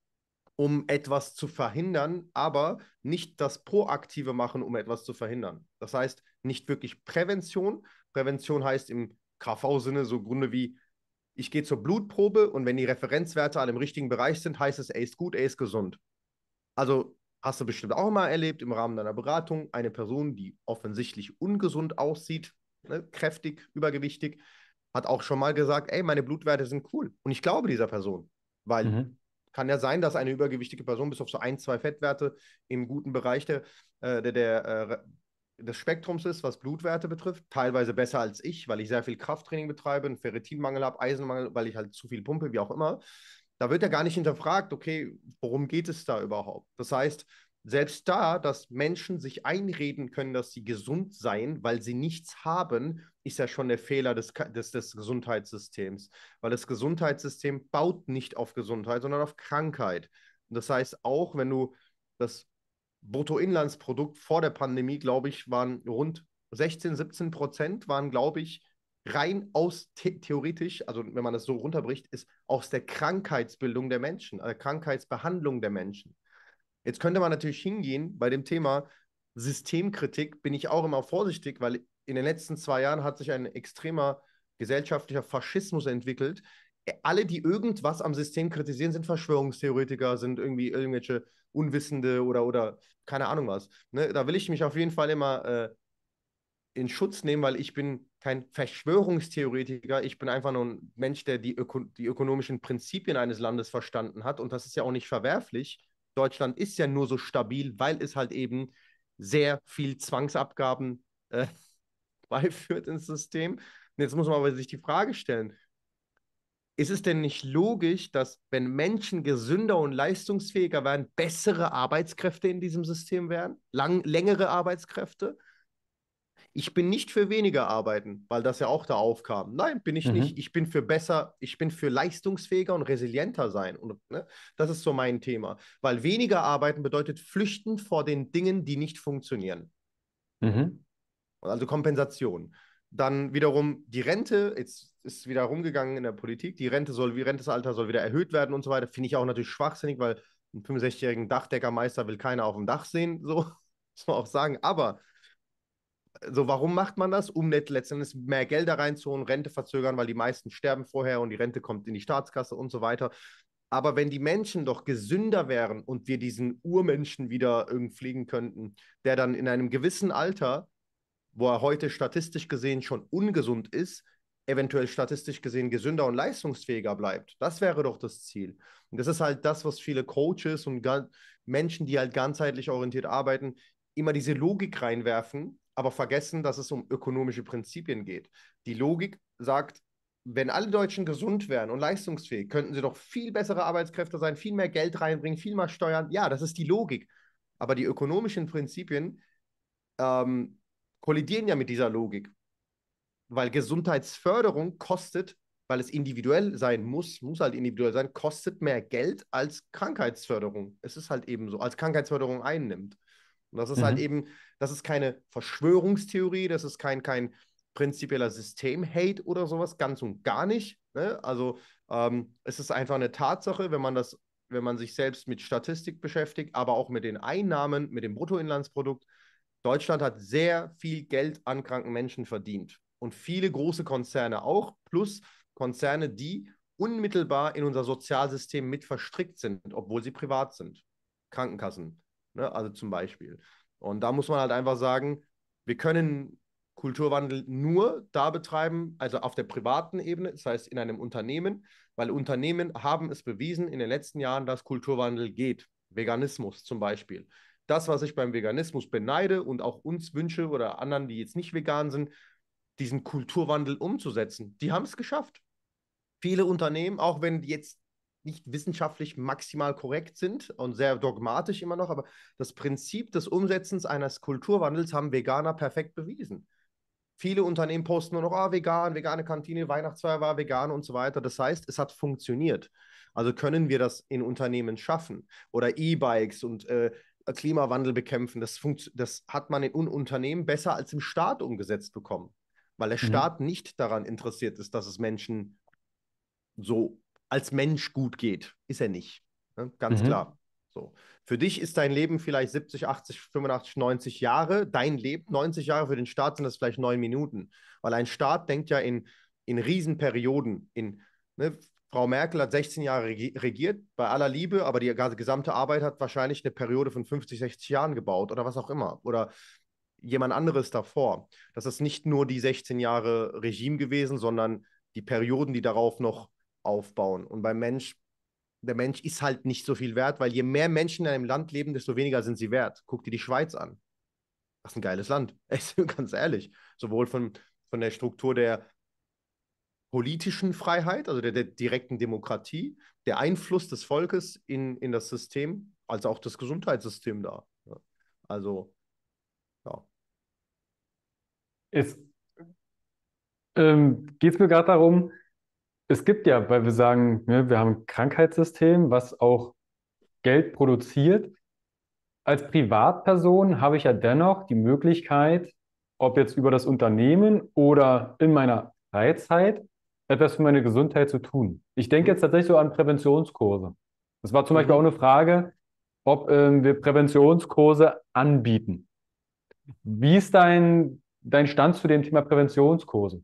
S2: um etwas zu verhindern, aber nicht das Proaktive machen, um etwas zu verhindern. Das heißt, nicht wirklich Prävention. Prävention heißt im KV-Sinne so Gründe wie, ich gehe zur Blutprobe und wenn die Referenzwerte alle im richtigen Bereich sind, heißt es, er ist gut, er ist gesund. Also hast du bestimmt auch mal erlebt im Rahmen deiner Beratung, eine Person, die offensichtlich ungesund aussieht, ne, kräftig, übergewichtig, hat auch schon mal gesagt, ey, meine Blutwerte sind cool. Und ich glaube dieser Person, weil mhm. kann ja sein, dass eine übergewichtige Person bis auf so ein, zwei Fettwerte im guten Bereich der, äh, der, der äh, des Spektrums ist, was Blutwerte betrifft, teilweise besser als ich, weil ich sehr viel Krafttraining betreibe, einen Ferritinmangel habe, Eisenmangel, weil ich halt zu viel pumpe, wie auch immer. Da wird ja gar nicht hinterfragt, okay, worum geht es da überhaupt? Das heißt, selbst da, dass Menschen sich einreden können, dass sie gesund seien, weil sie nichts haben, ist ja schon der Fehler des, des, des Gesundheitssystems. Weil das Gesundheitssystem baut nicht auf Gesundheit, sondern auf Krankheit. Und das heißt, auch wenn du das Bruttoinlandsprodukt vor der Pandemie, glaube ich, waren rund 16, 17 Prozent, waren, glaube ich, rein aus the theoretisch, also wenn man das so runterbricht, ist aus der Krankheitsbildung der Menschen, äh, Krankheitsbehandlung der Menschen. Jetzt könnte man natürlich hingehen bei dem Thema Systemkritik, bin ich auch immer vorsichtig, weil in den letzten zwei Jahren hat sich ein extremer gesellschaftlicher Faschismus entwickelt. Alle, die irgendwas am System kritisieren, sind Verschwörungstheoretiker, sind irgendwie irgendwelche Unwissende oder, oder keine Ahnung was. Ne? Da will ich mich auf jeden Fall immer äh, in Schutz nehmen, weil ich bin kein Verschwörungstheoretiker, ich bin einfach nur ein Mensch, der die, Öko die ökonomischen Prinzipien eines Landes verstanden hat und das ist ja auch nicht verwerflich. Deutschland ist ja nur so stabil, weil es halt eben sehr viel Zwangsabgaben äh, beiführt ins System. Und jetzt muss man aber sich die Frage stellen, ist es denn nicht logisch, dass wenn Menschen gesünder und leistungsfähiger werden, bessere Arbeitskräfte in diesem System werden, lang, längere Arbeitskräfte? Ich bin nicht für weniger arbeiten, weil das ja auch da aufkam. Nein, bin ich mhm. nicht. Ich bin für besser, ich bin für leistungsfähiger und resilienter sein. Und ne, das ist so mein Thema. Weil weniger arbeiten bedeutet flüchten vor den Dingen, die nicht funktionieren. Mhm. Also Kompensation. Dann wiederum die Rente, jetzt ist wieder rumgegangen in der Politik, die Rente soll, wie Rentesalter soll wieder erhöht werden und so weiter. Finde ich auch natürlich schwachsinnig, weil einen 65-jährigen Dachdeckermeister will keiner auf dem Dach sehen, so muss man auch sagen. Aber also warum macht man das? Um letztendlich mehr Geld da reinzuholen, Rente verzögern, weil die meisten sterben vorher und die Rente kommt in die Staatskasse und so weiter. Aber wenn die Menschen doch gesünder wären und wir diesen Urmenschen wieder irgendwie fliegen könnten, der dann in einem gewissen Alter, wo er heute statistisch gesehen schon ungesund ist, eventuell statistisch gesehen gesünder und leistungsfähiger bleibt. Das wäre doch das Ziel. Und das ist halt das, was viele Coaches und Menschen, die halt ganzheitlich orientiert arbeiten, immer diese Logik reinwerfen, aber vergessen, dass es um ökonomische Prinzipien geht. Die Logik sagt, wenn alle Deutschen gesund wären und leistungsfähig, könnten sie doch viel bessere Arbeitskräfte sein, viel mehr Geld reinbringen, viel mehr Steuern. Ja, das ist die Logik. Aber die ökonomischen Prinzipien ähm, kollidieren ja mit dieser Logik, weil Gesundheitsförderung kostet, weil es individuell sein muss, muss halt individuell sein, kostet mehr Geld als Krankheitsförderung. Es ist halt eben so, als Krankheitsförderung einnimmt. Und das ist halt mhm. halt eben, das ist keine Verschwörungstheorie, das ist kein, kein prinzipieller System-Hate oder sowas, ganz und gar nicht. Ne? Also ähm, es ist einfach eine Tatsache, wenn man das, wenn man sich selbst mit Statistik beschäftigt, aber auch mit den Einnahmen, mit dem Bruttoinlandsprodukt. Deutschland hat sehr viel Geld an kranken Menschen verdient. Und viele große Konzerne auch, plus Konzerne, die unmittelbar in unser Sozialsystem mit verstrickt sind, obwohl sie privat sind. Krankenkassen, Ne? Also zum Beispiel. Und da muss man halt einfach sagen, wir können Kulturwandel nur da betreiben, also auf der privaten Ebene, das heißt in einem Unternehmen, weil Unternehmen haben es bewiesen in den letzten Jahren, dass Kulturwandel geht. Veganismus zum Beispiel. Das, was ich beim Veganismus beneide und auch uns wünsche oder anderen, die jetzt nicht vegan sind, diesen Kulturwandel umzusetzen, die haben es geschafft. Viele Unternehmen, auch wenn jetzt nicht wissenschaftlich maximal korrekt sind und sehr dogmatisch immer noch, aber das Prinzip des Umsetzens eines Kulturwandels haben Veganer perfekt bewiesen. Viele Unternehmen posten nur noch, ah, vegan, vegane Kantine, Weihnachtsfeier war vegan und so weiter. Das heißt, es hat funktioniert. Also können wir das in Unternehmen schaffen oder E-Bikes und äh, Klimawandel bekämpfen. Das, das hat man in Unternehmen besser als im Staat umgesetzt bekommen, weil der mhm. Staat nicht daran interessiert ist, dass es Menschen so als Mensch gut geht. Ist er nicht. Ne? Ganz mhm. klar. So. Für dich ist dein Leben vielleicht 70, 80, 85, 90 Jahre. Dein Leben, 90 Jahre für den Staat sind das vielleicht neun Minuten. Weil ein Staat denkt ja in, in Riesenperioden. In, ne? Frau Merkel hat 16 Jahre regiert, bei aller Liebe, aber die gesamte Arbeit hat wahrscheinlich eine Periode von 50, 60 Jahren gebaut oder was auch immer. Oder jemand anderes davor. Das ist nicht nur die 16 Jahre Regime gewesen, sondern die Perioden, die darauf noch aufbauen. Und beim Mensch, der Mensch ist halt nicht so viel wert, weil je mehr Menschen in einem Land leben, desto weniger sind sie wert. Guck dir die Schweiz an. Das ist ein geiles Land. ganz ehrlich. Sowohl von, von der Struktur der politischen Freiheit, also der, der direkten Demokratie, der Einfluss des Volkes in, in das System, als auch das Gesundheitssystem da. Also, ja. Es
S1: ähm, geht mir gerade darum, es gibt ja, weil wir sagen, ne, wir haben ein Krankheitssystem, was auch Geld produziert. Als Privatperson habe ich ja dennoch die Möglichkeit, ob jetzt über das Unternehmen oder in meiner Freizeit, etwas für meine Gesundheit zu tun. Ich denke jetzt tatsächlich so an Präventionskurse. Das war zum mhm. Beispiel auch eine Frage, ob ähm, wir Präventionskurse anbieten. Wie ist dein, dein Stand zu dem Thema Präventionskurse?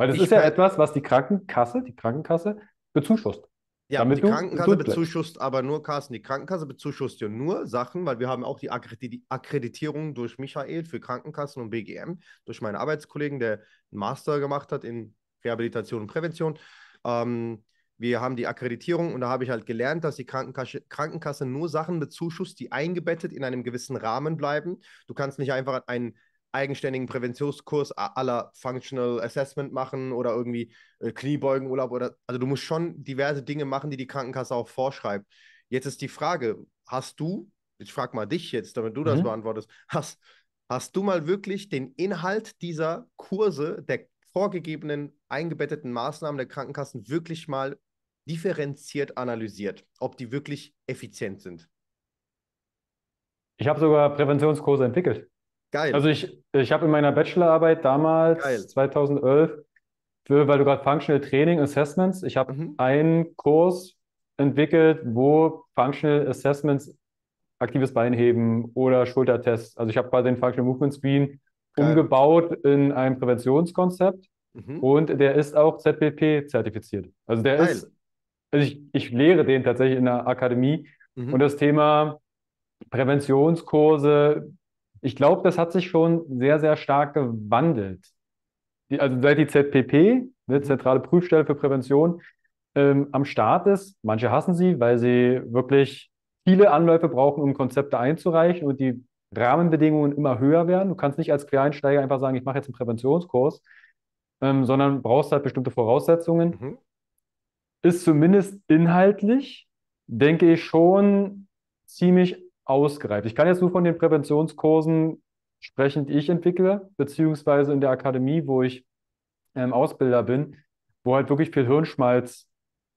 S1: Weil das ich ist ja etwas, was die Krankenkasse, die Krankenkasse bezuschusst. Ja, die Krankenkasse bezuschusst
S2: aber nur, Carsten, die Krankenkasse bezuschusst ja nur Sachen, weil wir haben auch die Akkreditierung durch Michael für Krankenkassen und BGM, durch meinen Arbeitskollegen, der einen Master gemacht hat in Rehabilitation und Prävention. Ähm, wir haben die Akkreditierung und da habe ich halt gelernt, dass die Krankenkasse, Krankenkasse nur Sachen bezuschusst, die eingebettet in einem gewissen Rahmen bleiben. Du kannst nicht einfach einen eigenständigen Präventionskurs aller Functional Assessment machen oder irgendwie äh, Kniebeugenurlaub oder also du musst schon diverse Dinge machen, die die Krankenkasse auch vorschreibt. Jetzt ist die Frage, hast du, ich frage mal dich jetzt, damit du mhm. das beantwortest, hast, hast du mal wirklich den Inhalt dieser Kurse, der vorgegebenen eingebetteten Maßnahmen der Krankenkassen wirklich mal differenziert analysiert, ob die wirklich effizient sind?
S1: Ich habe sogar Präventionskurse entwickelt.
S2: Geil. Also ich,
S1: ich habe in meiner Bachelorarbeit damals, Geil. 2011, für, weil du gerade Functional Training Assessments, ich habe mhm. einen Kurs entwickelt, wo Functional Assessments, aktives Beinheben oder Schultertests, also ich habe quasi den Functional Movement Screen umgebaut in ein Präventionskonzept mhm. und der ist auch ZBP zertifiziert. Also der Geil. ist, also ich, ich lehre den tatsächlich in der Akademie mhm. und das Thema Präventionskurse, ich glaube, das hat sich schon sehr, sehr stark gewandelt. Die, also seit die ZPP, die ne, mhm. Zentrale Prüfstelle für Prävention, ähm, am Start ist, manche hassen sie, weil sie wirklich viele Anläufe brauchen, um Konzepte einzureichen und die Rahmenbedingungen immer höher werden. Du kannst nicht als Quereinsteiger einfach sagen, ich mache jetzt einen Präventionskurs, ähm, sondern brauchst halt bestimmte Voraussetzungen. Mhm. Ist zumindest inhaltlich, denke ich, schon ziemlich ausgereift. Ich kann jetzt nur von den Präventionskursen sprechen, die ich entwickle, beziehungsweise in der Akademie, wo ich ähm, Ausbilder bin, wo halt wirklich viel Hirnschmalz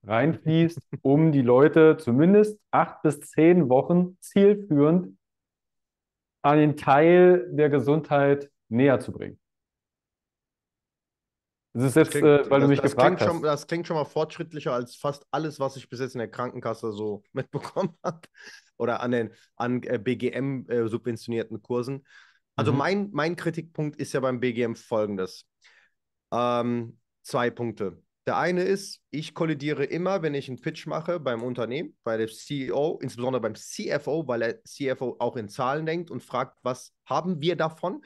S1: reinfließt, um die Leute zumindest acht bis zehn Wochen zielführend an den Teil der Gesundheit näher zu bringen. Das ist jetzt, klingt, äh, weil das, du mich gefragt hast. Schon,
S2: das klingt schon mal fortschrittlicher als fast alles, was ich bis jetzt in der Krankenkasse so mitbekommen habe. Oder an den an äh, BGM äh, subventionierten Kursen. Also mhm. mein, mein Kritikpunkt ist ja beim BGM folgendes. Ähm, zwei Punkte. Der eine ist, ich kollidiere immer, wenn ich einen Pitch mache beim Unternehmen, bei dem CEO, insbesondere beim CFO, weil der CFO auch in Zahlen denkt und fragt, was haben wir davon?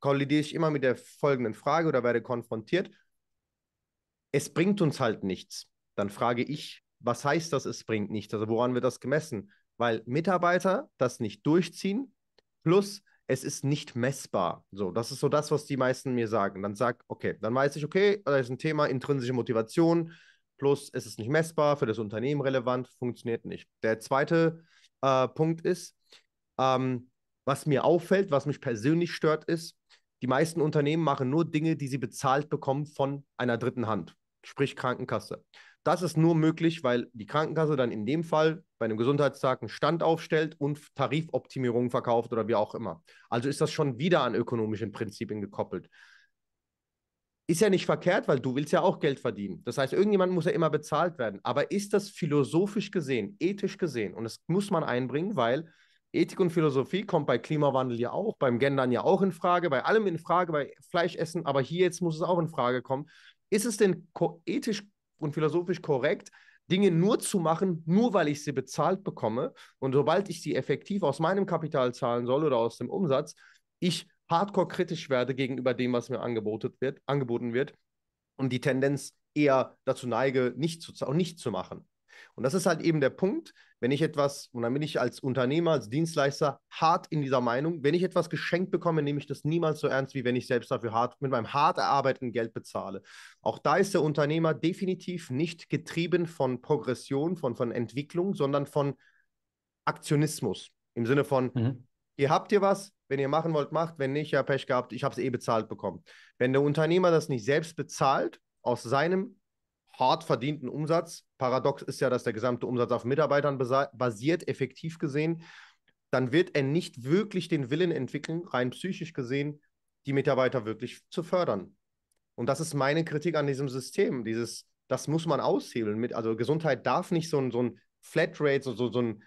S2: Kollidiere ich immer mit der folgenden Frage oder werde konfrontiert es bringt uns halt nichts. Dann frage ich, was heißt das, es bringt nichts? Also woran wird das gemessen? Weil Mitarbeiter das nicht durchziehen, plus es ist nicht messbar. So, das ist so das, was die meisten mir sagen. Dann sag, okay, dann weiß ich, okay, da ist ein Thema intrinsische Motivation, plus es ist nicht messbar, für das Unternehmen relevant, funktioniert nicht. Der zweite äh, Punkt ist, ähm, was mir auffällt, was mich persönlich stört, ist, die meisten Unternehmen machen nur Dinge, die sie bezahlt bekommen von einer dritten Hand sprich Krankenkasse. Das ist nur möglich, weil die Krankenkasse dann in dem Fall bei einem Gesundheitstag einen Stand aufstellt und Tarifoptimierungen verkauft oder wie auch immer. Also ist das schon wieder an ökonomischen Prinzipien gekoppelt. Ist ja nicht verkehrt, weil du willst ja auch Geld verdienen. Das heißt, irgendjemand muss ja immer bezahlt werden. Aber ist das philosophisch gesehen, ethisch gesehen? Und das muss man einbringen, weil Ethik und Philosophie kommt bei Klimawandel ja auch, beim Gendern ja auch in Frage, bei allem in Frage, bei Fleischessen, aber hier jetzt muss es auch in Frage kommen. Ist es denn ethisch und philosophisch korrekt, Dinge nur zu machen, nur weil ich sie bezahlt bekomme? Und sobald ich sie effektiv aus meinem Kapital zahlen soll oder aus dem Umsatz, ich hardcore kritisch werde gegenüber dem, was mir angeboten wird, angeboten wird und die Tendenz eher dazu neige, nicht zu, nicht zu machen. Und das ist halt eben der Punkt, wenn ich etwas, und dann bin ich als Unternehmer, als Dienstleister hart in dieser Meinung, wenn ich etwas geschenkt bekomme, nehme ich das niemals so ernst, wie wenn ich selbst dafür hart mit meinem hart erarbeiteten Geld bezahle. Auch da ist der Unternehmer definitiv nicht getrieben von Progression, von, von Entwicklung, sondern von Aktionismus. Im Sinne von, mhm. ihr habt ihr was, wenn ihr machen wollt, macht, wenn nicht, ja, Pech gehabt, ich habe es eh bezahlt bekommen. Wenn der Unternehmer das nicht selbst bezahlt, aus seinem hart verdienten Umsatz. Paradox ist ja, dass der gesamte Umsatz auf Mitarbeitern basiert, effektiv gesehen. Dann wird er nicht wirklich den Willen entwickeln, rein psychisch gesehen, die Mitarbeiter wirklich zu fördern. Und das ist meine Kritik an diesem System. Dieses, das muss man aushebeln. Mit, also Gesundheit darf nicht so ein, so ein Flatrate, so, so, so ein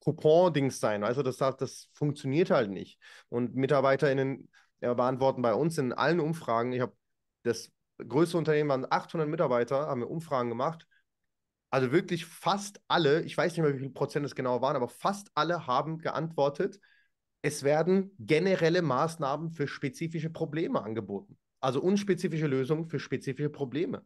S2: Coupon-Dings sein. Also das, das funktioniert halt nicht. Und MitarbeiterInnen beantworten bei uns in allen Umfragen, ich habe das größte Unternehmen waren 800 Mitarbeiter, haben wir Umfragen gemacht. Also wirklich fast alle, ich weiß nicht mehr, wie viel Prozent es genau waren, aber fast alle haben geantwortet, es werden generelle Maßnahmen für spezifische Probleme angeboten. Also unspezifische Lösungen für spezifische Probleme.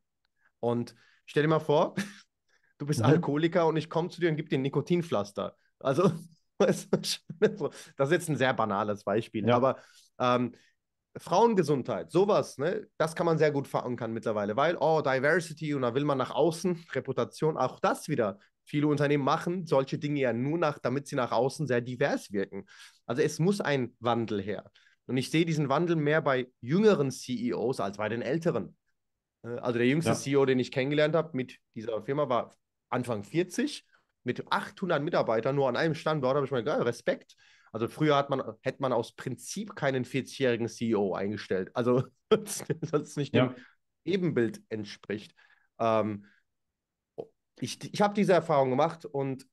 S2: Und stell dir mal vor, du bist mhm. Alkoholiker und ich komme zu dir und gebe dir ein Nikotinpflaster. Also, das ist jetzt ein sehr banales Beispiel, ja. aber ähm, Frauengesundheit, sowas, ne, das kann man sehr gut verankern mittlerweile, weil, oh, Diversity und da will man nach außen, Reputation, auch das wieder. Viele Unternehmen machen solche Dinge ja nur nach, damit sie nach außen sehr divers wirken. Also es muss ein Wandel her. Und ich sehe diesen Wandel mehr bei jüngeren CEOs als bei den älteren. Ne, also der jüngste ja. CEO, den ich kennengelernt habe mit dieser Firma, war Anfang 40, mit 800 Mitarbeitern, nur an einem Standort, habe ich mir geil, Respekt. Also früher hat man, hätte man aus Prinzip keinen 40-jährigen CEO eingestellt. Also das ist nicht ja. dem Ebenbild entspricht. Ähm, ich ich habe diese Erfahrung gemacht und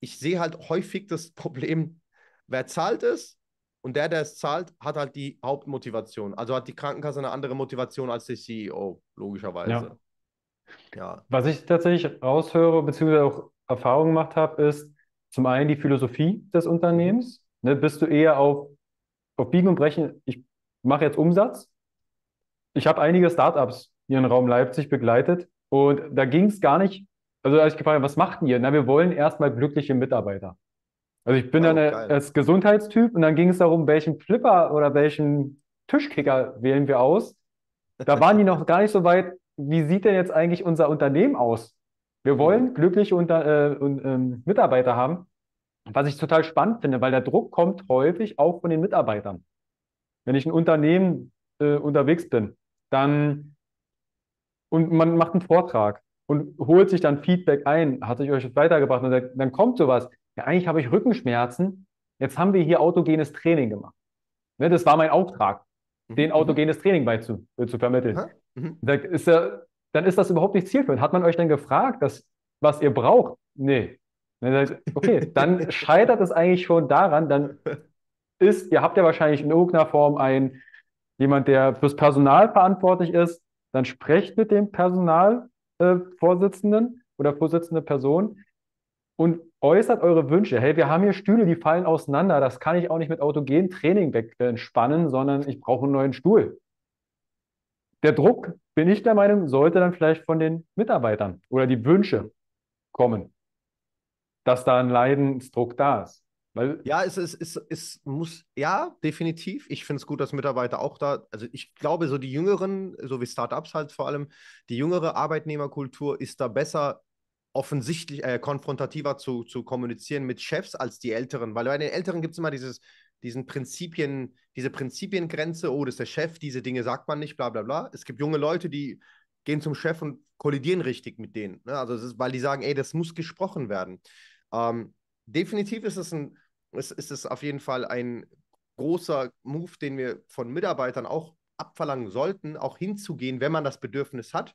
S2: ich sehe halt häufig das Problem, wer zahlt es und der, der es zahlt, hat halt die Hauptmotivation. Also hat die Krankenkasse eine andere Motivation als der CEO, logischerweise. Ja. ja.
S1: Was ich tatsächlich raushöre, beziehungsweise auch Erfahrung gemacht habe, ist zum einen die Philosophie des Unternehmens. Ne, bist du eher auf, auf Biegen und Brechen, ich mache jetzt Umsatz? Ich habe einige Startups hier im Raum Leipzig begleitet und da ging es gar nicht. Also da habe ich gefragt was macht ihr? Na, wir wollen erstmal glückliche Mitarbeiter. Also ich bin oh, dann ne, geil. als Gesundheitstyp und dann ging es darum, welchen Flipper oder welchen Tischkicker wählen wir aus. Da waren die noch gar nicht so weit, wie sieht denn jetzt eigentlich unser Unternehmen aus? Wir wollen mhm. glückliche Unter äh, und, ähm, Mitarbeiter haben. Was ich total spannend finde, weil der Druck kommt häufig auch von den Mitarbeitern. Wenn ich ein Unternehmen äh, unterwegs bin, dann und man macht einen Vortrag und holt sich dann Feedback ein, hat sich euch weitergebracht und dann, kommt sowas. Ja, eigentlich habe ich Rückenschmerzen. Jetzt haben wir hier autogenes Training gemacht. Ne, das war mein Auftrag, mhm. den mhm. autogenes Training beizu, äh, zu vermitteln. Mhm. Da ist, äh, dann ist das überhaupt nicht zielführend. Hat man euch dann gefragt, dass, was ihr braucht? Nee, und dann sagt, okay, dann scheitert es eigentlich schon daran, dann ist, ihr habt ja wahrscheinlich in irgendeiner Form einen, jemand, der fürs Personal verantwortlich ist, dann sprecht mit dem Personalvorsitzenden äh, oder vorsitzende Person und äußert eure Wünsche. Hey, wir haben hier Stühle, die fallen auseinander. Das kann ich auch nicht mit autogenem Training äh, entspannen, sondern ich brauche einen neuen Stuhl. Der Druck, bin ich der Meinung, sollte dann vielleicht von den Mitarbeitern oder die Wünsche kommen
S2: dass da ein Leidensdruck da ist. Weil ja, es, es, es, es muss, ja, definitiv. Ich finde es gut, dass Mitarbeiter auch da, also ich glaube, so die jüngeren, so wie Startups halt vor allem, die jüngere Arbeitnehmerkultur ist da besser offensichtlich, äh, konfrontativer zu, zu kommunizieren mit Chefs als die Älteren. Weil bei den Älteren gibt es immer dieses, diesen Prinzipien, diese Prinzipiengrenze, oh, das ist der Chef, diese Dinge sagt man nicht, bla bla bla. Es gibt junge Leute, die gehen zum Chef und kollidieren richtig mit denen. Ne? Also ist, weil die sagen, ey, das muss gesprochen werden. Ähm, definitiv ist es, ein, ist, ist es auf jeden Fall ein großer Move, den wir von Mitarbeitern auch abverlangen sollten, auch hinzugehen, wenn man das Bedürfnis hat.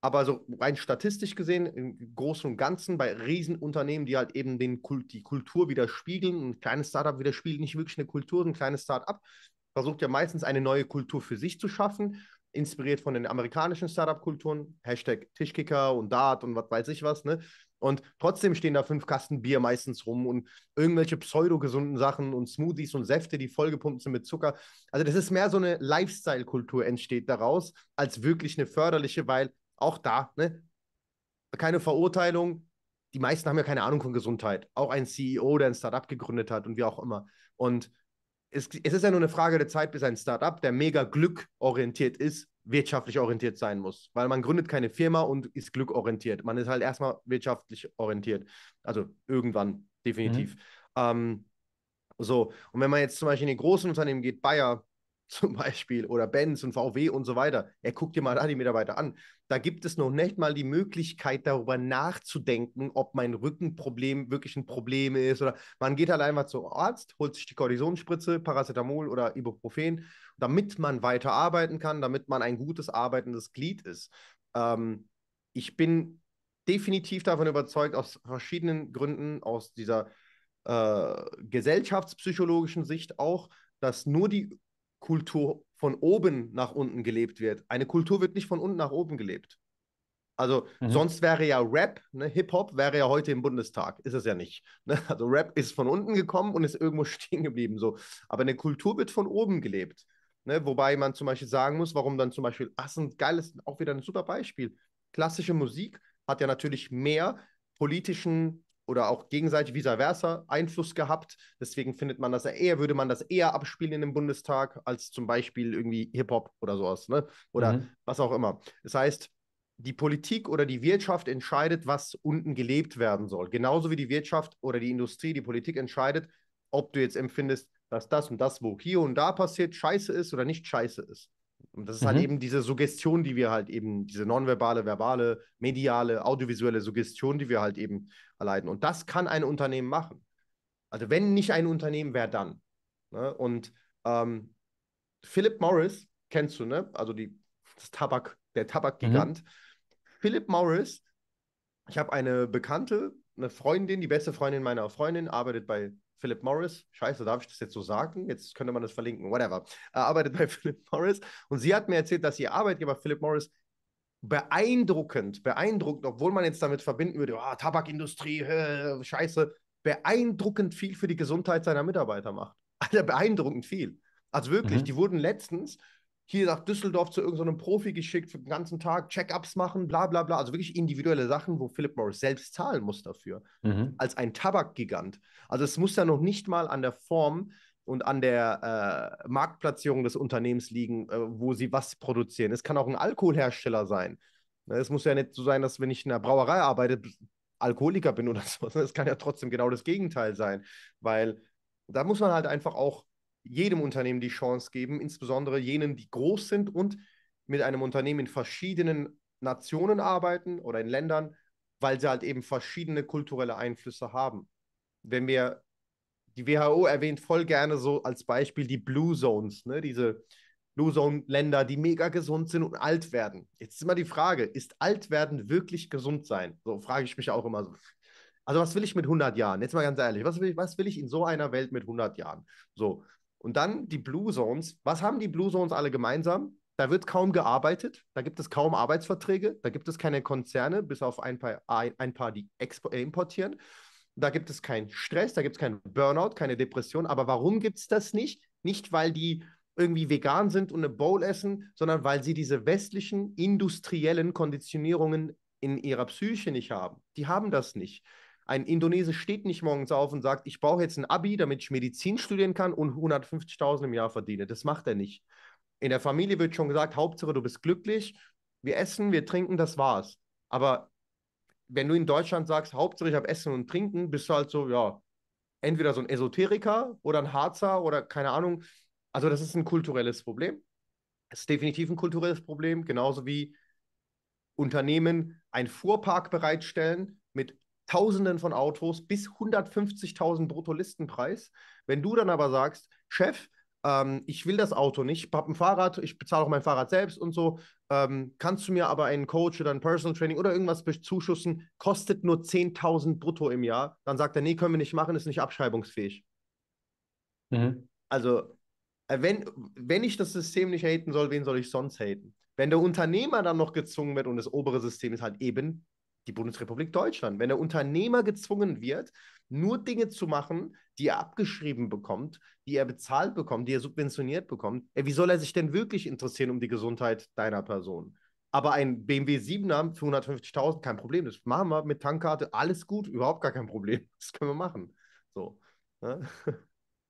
S2: Aber so rein statistisch gesehen, im Großen und Ganzen, bei Riesenunternehmen, die halt eben den Kult, die Kultur widerspiegeln, ein kleines Startup widerspiegelt nicht wirklich eine Kultur, ein kleines Startup versucht ja meistens eine neue Kultur für sich zu schaffen, inspiriert von den amerikanischen Startup-Kulturen, Hashtag Tischkicker und Dart und was weiß ich was, ne? Und trotzdem stehen da fünf Kasten Bier meistens rum und irgendwelche pseudogesunden Sachen und Smoothies und Säfte, die vollgepumpt sind mit Zucker. Also das ist mehr so eine Lifestyle-Kultur entsteht daraus, als wirklich eine förderliche, weil auch da, ne, keine Verurteilung. Die meisten haben ja keine Ahnung von Gesundheit. Auch ein CEO, der ein Startup gegründet hat und wie auch immer. Und es, es ist ja nur eine Frage der Zeit, bis ein Startup, der mega glückorientiert ist, wirtschaftlich orientiert sein muss. Weil man gründet keine Firma und ist glückorientiert. Man ist halt erstmal wirtschaftlich orientiert. Also irgendwann, definitiv. Mhm. Ähm, so, und wenn man jetzt zum Beispiel in die großen Unternehmen geht, Bayer, zum Beispiel oder Benz und VW und so weiter. Er guckt dir mal da die Mitarbeiter an. Da gibt es noch nicht mal die Möglichkeit, darüber nachzudenken, ob mein Rückenproblem wirklich ein Problem ist oder man geht halt einfach zum Arzt, holt sich die Kortisonspritze, Paracetamol oder Ibuprofen, damit man weiter arbeiten kann, damit man ein gutes arbeitendes Glied ist. Ähm, ich bin definitiv davon überzeugt, aus verschiedenen Gründen, aus dieser äh, gesellschaftspsychologischen Sicht auch, dass nur die Kultur von oben nach unten gelebt wird. Eine Kultur wird nicht von unten nach oben gelebt. Also mhm. sonst wäre ja Rap, ne, Hip-Hop wäre ja heute im Bundestag, ist es ja nicht. Ne? Also Rap ist von unten gekommen und ist irgendwo stehen geblieben. So. Aber eine Kultur wird von oben gelebt. Ne? Wobei man zum Beispiel sagen muss, warum dann zum Beispiel, ach, ein geiles, auch wieder ein super Beispiel. Klassische Musik hat ja natürlich mehr politischen oder auch gegenseitig vice versa Einfluss gehabt. Deswegen findet man das eher, würde man das eher abspielen in dem Bundestag, als zum Beispiel irgendwie Hip-Hop oder sowas, ne? Oder mhm. was auch immer. Das heißt, die Politik oder die Wirtschaft entscheidet, was unten gelebt werden soll. Genauso wie die Wirtschaft oder die Industrie, die Politik entscheidet, ob du jetzt empfindest, dass das und das, wo hier und da passiert, scheiße ist oder nicht scheiße ist. Und das ist halt mhm. halt eben diese Suggestion, die wir halt eben, diese nonverbale, verbale, mediale, audiovisuelle Suggestion, die wir halt eben erleiden. Und das kann ein Unternehmen machen. Also wenn nicht ein Unternehmen, wer dann? Ne? Und ähm, Philip Morris, kennst du, ne? Also die, das Tabak, der Tabakgigant. Mhm. Philip Morris, ich habe eine Bekannte, eine Freundin, die beste Freundin meiner Freundin, arbeitet bei Philip Morris. Scheiße, darf ich das jetzt so sagen? Jetzt könnte man das verlinken, whatever. Er arbeitet bei Philip Morris und sie hat mir erzählt, dass ihr Arbeitgeber Philip Morris beeindruckend, beeindruckend, obwohl man jetzt damit verbinden würde, oh, Tabakindustrie, äh, Scheiße, beeindruckend viel für die Gesundheit seiner Mitarbeiter macht. Alter, beeindruckend viel. Also wirklich, mhm. die wurden letztens hier nach Düsseldorf zu irgendeinem so Profi geschickt für den ganzen Tag, Check-ups machen, bla bla bla. Also wirklich individuelle Sachen, wo Philip Morris selbst zahlen muss dafür, mhm. als ein Tabakgigant. Also es muss ja noch nicht mal an der Form und an der äh, Marktplatzierung des Unternehmens liegen, äh, wo sie was produzieren. Es kann auch ein Alkoholhersteller sein. Ne, es muss ja nicht so sein, dass wenn ich in einer Brauerei arbeite, Alkoholiker bin oder so. Es kann ja trotzdem genau das Gegenteil sein, weil da muss man halt einfach auch jedem Unternehmen die Chance geben, insbesondere jenen, die groß sind und mit einem Unternehmen in verschiedenen Nationen arbeiten oder in Ländern, weil sie halt eben verschiedene kulturelle Einflüsse haben. Wenn wir, die WHO erwähnt voll gerne so als Beispiel die Blue Zones, ne? diese Blue Zone-Länder, die mega gesund sind und alt werden. Jetzt ist immer die Frage, ist alt werden wirklich gesund sein? So frage ich mich auch immer so. Also was will ich mit 100 Jahren? Jetzt mal ganz ehrlich, was will ich, was will ich in so einer Welt mit 100 Jahren? So, und dann die Blue Zones. Was haben die Blue Zones alle gemeinsam? Da wird kaum gearbeitet, da gibt es kaum Arbeitsverträge, da gibt es keine Konzerne, bis auf ein paar, ein paar die äh, importieren. Da gibt es keinen Stress, da gibt es keinen Burnout, keine Depression. Aber warum gibt es das nicht? Nicht, weil die irgendwie vegan sind und eine Bowl essen, sondern weil sie diese westlichen industriellen Konditionierungen in ihrer Psyche nicht haben. Die haben das nicht. Ein Indonese steht nicht morgens auf und sagt, ich brauche jetzt ein Abi, damit ich Medizin studieren kann und 150.000 im Jahr verdiene. Das macht er nicht. In der Familie wird schon gesagt, Hauptsache du bist glücklich, wir essen, wir trinken, das war's. Aber wenn du in Deutschland sagst, Hauptsache ich habe Essen und Trinken, bist du halt so, ja, entweder so ein Esoteriker oder ein Harzer oder keine Ahnung. Also das ist ein kulturelles Problem. Es ist definitiv ein kulturelles Problem, genauso wie Unternehmen einen Fuhrpark bereitstellen mit Tausenden von Autos bis 150.000 Bruttolistenpreis. Wenn du dann aber sagst, Chef, ähm, ich will das Auto nicht, ich habe ein Fahrrad, ich bezahle auch mein Fahrrad selbst und so, ähm, kannst du mir aber einen Coach oder ein Personal Training oder irgendwas zuschussen, kostet nur 10.000 brutto im Jahr, dann sagt er, nee, können wir nicht machen, ist nicht abschreibungsfähig. Mhm. Also, äh, wenn, wenn ich das System nicht haten soll, wen soll ich sonst haten? Wenn der Unternehmer dann noch gezwungen wird und das obere System ist halt eben die Bundesrepublik Deutschland. Wenn der Unternehmer gezwungen wird, nur Dinge zu machen, die er abgeschrieben bekommt, die er bezahlt bekommt, die er subventioniert bekommt, ey, wie soll er sich denn wirklich interessieren um die Gesundheit deiner Person? Aber ein BMW 7er für 150.000, kein Problem. Das machen wir mit Tankkarte, alles gut, überhaupt gar kein Problem. Das können wir machen. So. Ne?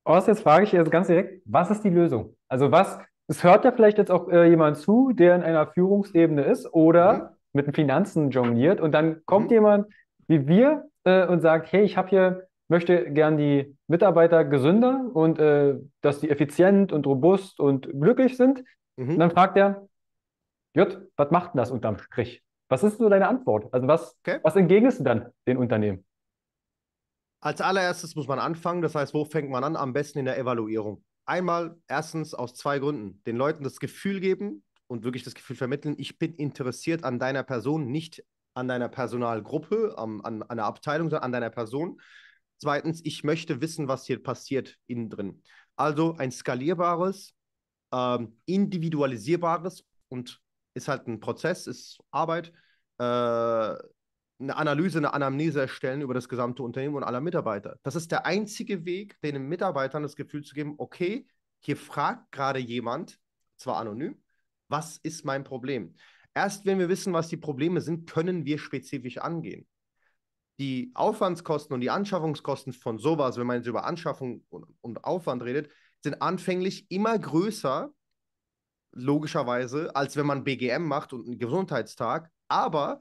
S1: Ost, oh, jetzt frage ich jetzt ganz direkt, was ist die Lösung? Also was, es hört ja vielleicht jetzt auch äh, jemand zu, der in einer Führungsebene ist oder mhm mit den Finanzen jongliert und dann kommt mhm. jemand wie wir äh, und sagt, hey, ich habe hier, möchte gern die Mitarbeiter gesünder und äh, dass die effizient und robust und glücklich sind. Mhm. Und dann fragt er, Jut, was macht denn das unterm Strich? Was ist so deine Antwort? Also was, okay. was entgegnest du dann den Unternehmen?
S2: Als allererstes muss man anfangen, das heißt, wo fängt man an? Am besten in der Evaluierung. Einmal, erstens aus zwei Gründen, den Leuten das Gefühl geben, und wirklich das Gefühl vermitteln, ich bin interessiert an deiner Person, nicht an deiner Personalgruppe, an, an einer Abteilung, sondern an deiner Person. Zweitens, ich möchte wissen, was hier passiert innen drin. Also ein skalierbares, ähm, individualisierbares und ist halt ein Prozess, ist Arbeit, äh, eine Analyse, eine Anamnese erstellen über das gesamte Unternehmen und aller Mitarbeiter. Das ist der einzige Weg, den Mitarbeitern das Gefühl zu geben, okay, hier fragt gerade jemand, zwar anonym, was ist mein Problem? Erst wenn wir wissen, was die Probleme sind, können wir spezifisch angehen. Die Aufwandskosten und die Anschaffungskosten von sowas, wenn man jetzt über Anschaffung und, Aufwand redet, sind anfänglich immer größer, logischerweise, als wenn man BGM macht und einen Gesundheitstag. Aber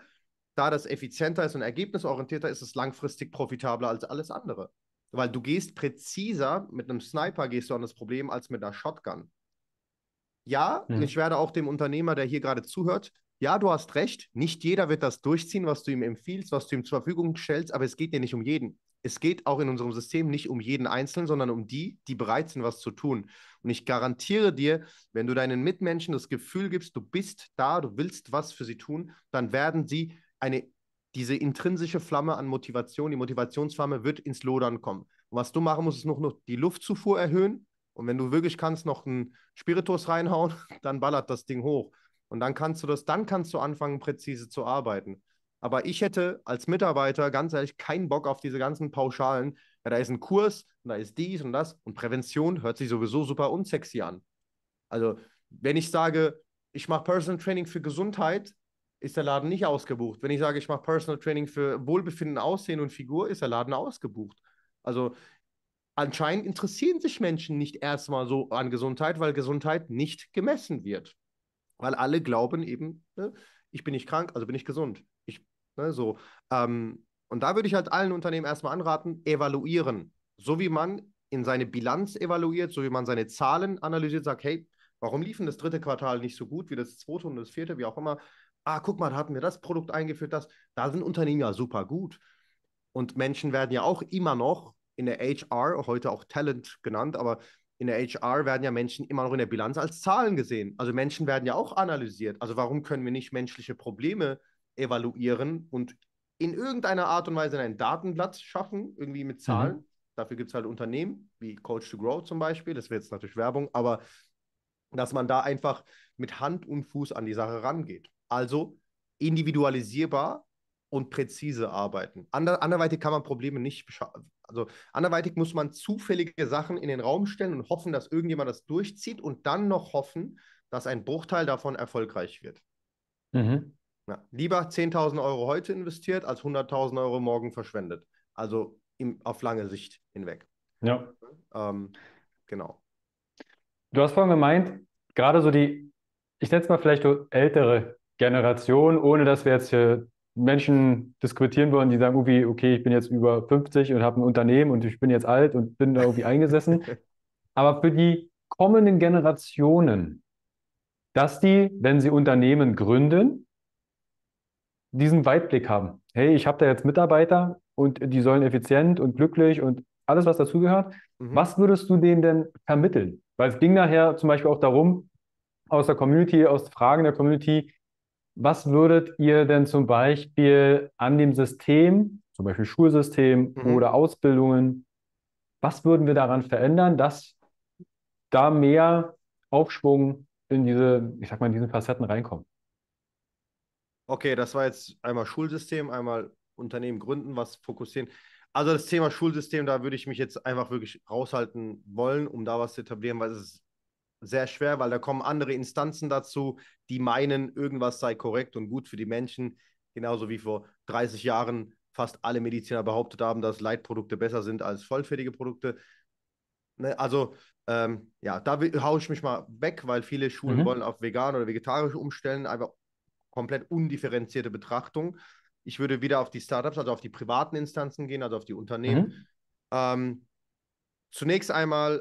S2: da das effizienter ist und ergebnisorientierter, ist es langfristig profitabler als alles andere. Weil du gehst präziser, mit einem Sniper gehst du an das Problem als mit einer Shotgun. Ja, ja, mhm. und ich werde auch dem Unternehmer, der hier gerade zuhört, ja, du hast recht, nicht jeder wird das durchziehen, was du ihm empfiehlst, was du ihm zur Verfügung stellst, aber es geht dir nicht um jeden. Es geht auch in unserem System nicht um jeden Einzelnen, sondern um die, die bereit sind, was zu tun. Und ich garantiere dir, wenn du deinen Mitmenschen das Gefühl gibst, du bist da, du willst was für sie tun, dann werden sie eine, diese intrinsische Flamme an Motivation, die Motivationsflamme wird ins Lodern kommen. Und was du machen musst, ist nur noch die Luftzufuhr erhöhen, und wenn du wirklich kannst, noch einen Spiritus reinhauen, dann ballert das Ding hoch. Und dann kannst du das, dann kannst du anfangen, präzise zu arbeiten. Aber ich hätte als Mitarbeiter ganz ehrlich keinen Bock auf diese ganzen Pauschalen. Ja, da ist ein Kurs und da ist dies und das. Und Prävention hört sich sowieso super unsexy an. Also, wenn ich sage, ich mache Personal Training für Gesundheit, ist der Laden nicht ausgebucht. Wenn ich sage, ich mache Personal Training für Wohlbefinden, Aussehen und Figur, ist der Laden ausgebucht. Also anscheinend interessieren sich Menschen nicht erstmal so an Gesundheit, weil Gesundheit nicht gemessen wird. Weil alle glauben eben, ne, ich bin nicht krank, also bin ich gesund. Ich, ne, so. Ähm, und da würde ich halt allen Unternehmen erstmal anraten, evaluieren. So wie man in seine Bilanz evaluiert, so wie man seine Zahlen analysiert, sagt, hey, warum liefen das dritte Quartal nicht so gut wie das zweite und das vierte, wie auch immer. Ah, guck mal, da hatten wir das Produkt eingeführt, das. Da sind Unternehmen ja super gut. Und Menschen werden ja auch immer noch in der HR, heute auch Talent genannt, aber in der HR werden ja Menschen immer noch in der Bilanz als Zahlen gesehen. Also Menschen werden ja auch analysiert. Also warum können wir nicht menschliche Probleme evaluieren und in irgendeiner Art und Weise einen Datenblatt schaffen, irgendwie mit mhm. Zahlen? Mhm. Dafür gibt es halt Unternehmen wie Coach to Grow zum Beispiel. Das wäre jetzt natürlich Werbung, aber dass man da einfach mit Hand und Fuß an die Sache rangeht. Also individualisierbar und präzise arbeiten. Ander, anderweitig kann man Probleme nicht also anderweitig muss man zufällige Sachen in den Raum stellen und hoffen, dass irgendjemand das durchzieht und dann noch hoffen, dass ein Bruchteil davon erfolgreich wird. Mhm. Ja, lieber 10.000 Euro heute investiert, als 100.000 Euro morgen verschwendet. Also im, auf lange Sicht hinweg. Ja. Ähm, genau.
S1: Du hast vorhin gemeint, gerade so die, ich nenne es mal vielleicht so ältere Generation, ohne dass wir jetzt hier Menschen diskutieren wollen, die sagen irgendwie, okay, ich bin jetzt über 50 und habe ein Unternehmen und ich bin jetzt alt und bin da irgendwie eingesessen. Aber für die kommenden Generationen, dass die, wenn sie Unternehmen gründen, diesen Weitblick haben. Hey, ich habe da jetzt Mitarbeiter und die sollen effizient und glücklich und alles, was dazugehört. Mhm. Was würdest du denen denn vermitteln? Weil es ging nachher zum Beispiel auch darum, aus der Community, aus Fragen der Community, was würdet ihr denn zum Beispiel an dem System, zum Beispiel Schulsystem mhm. oder Ausbildungen, was würden wir daran verändern, dass da mehr Aufschwung in diese, ich sag mal, in diesen Facetten reinkommt?
S2: Okay, das war jetzt einmal Schulsystem, einmal Unternehmen gründen, was fokussieren. Also das Thema Schulsystem, da würde ich mich jetzt einfach wirklich raushalten wollen, um da was zu etablieren, weil es ist sehr schwer, weil da kommen andere Instanzen dazu, die meinen, irgendwas sei korrekt und gut für die Menschen. Genauso wie vor 30 Jahren fast alle Mediziner behauptet haben, dass Leitprodukte besser sind als vollfertige Produkte. Ne, also ähm, ja, da haue ich mich mal weg, weil viele Schulen mhm. wollen auf vegan oder vegetarisch umstellen, einfach komplett undifferenzierte Betrachtung. Ich würde wieder auf die Startups, also auf die privaten Instanzen gehen, also auf die Unternehmen. Mhm. Ähm, Zunächst einmal,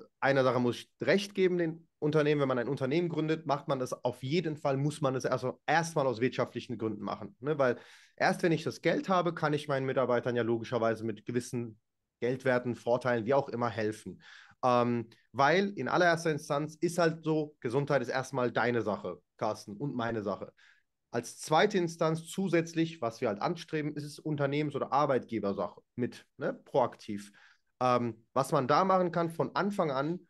S2: äh, einer Sache muss ich recht geben, den Unternehmen, wenn man ein Unternehmen gründet, macht man das auf jeden Fall, muss man das also erstmal aus wirtschaftlichen Gründen machen. Ne? Weil erst wenn ich das Geld habe, kann ich meinen Mitarbeitern ja logischerweise mit gewissen Geldwerten, Vorteilen, wie auch immer helfen. Ähm, weil in allererster Instanz ist halt so, Gesundheit ist erstmal deine Sache, Carsten, und meine Sache. Als zweite Instanz zusätzlich, was wir halt anstreben, ist es Unternehmens- oder Arbeitgebersache mit, ne? proaktiv. Ähm, was man da machen kann von Anfang an,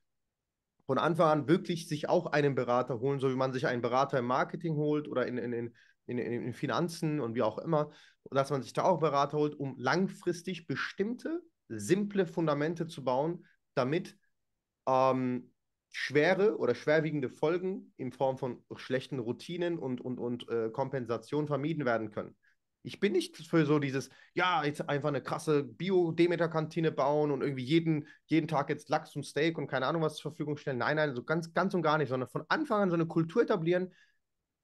S2: von Anfang an wirklich sich auch einen Berater holen, so wie man sich einen Berater im Marketing holt oder in, in, in, in, in Finanzen und wie auch immer, dass man sich da auch Berater holt, um langfristig bestimmte, simple Fundamente zu bauen, damit ähm, schwere oder schwerwiegende Folgen in Form von schlechten Routinen und, und, und äh, Kompensation vermieden werden können. Ich bin nicht für so dieses, ja, jetzt einfach eine krasse Bio-Demeter-Kantine bauen und irgendwie jeden, jeden Tag jetzt Lachs und Steak und keine Ahnung was zur Verfügung stellen. Nein, nein, so ganz, ganz und gar nicht, sondern von Anfang an so eine Kultur etablieren.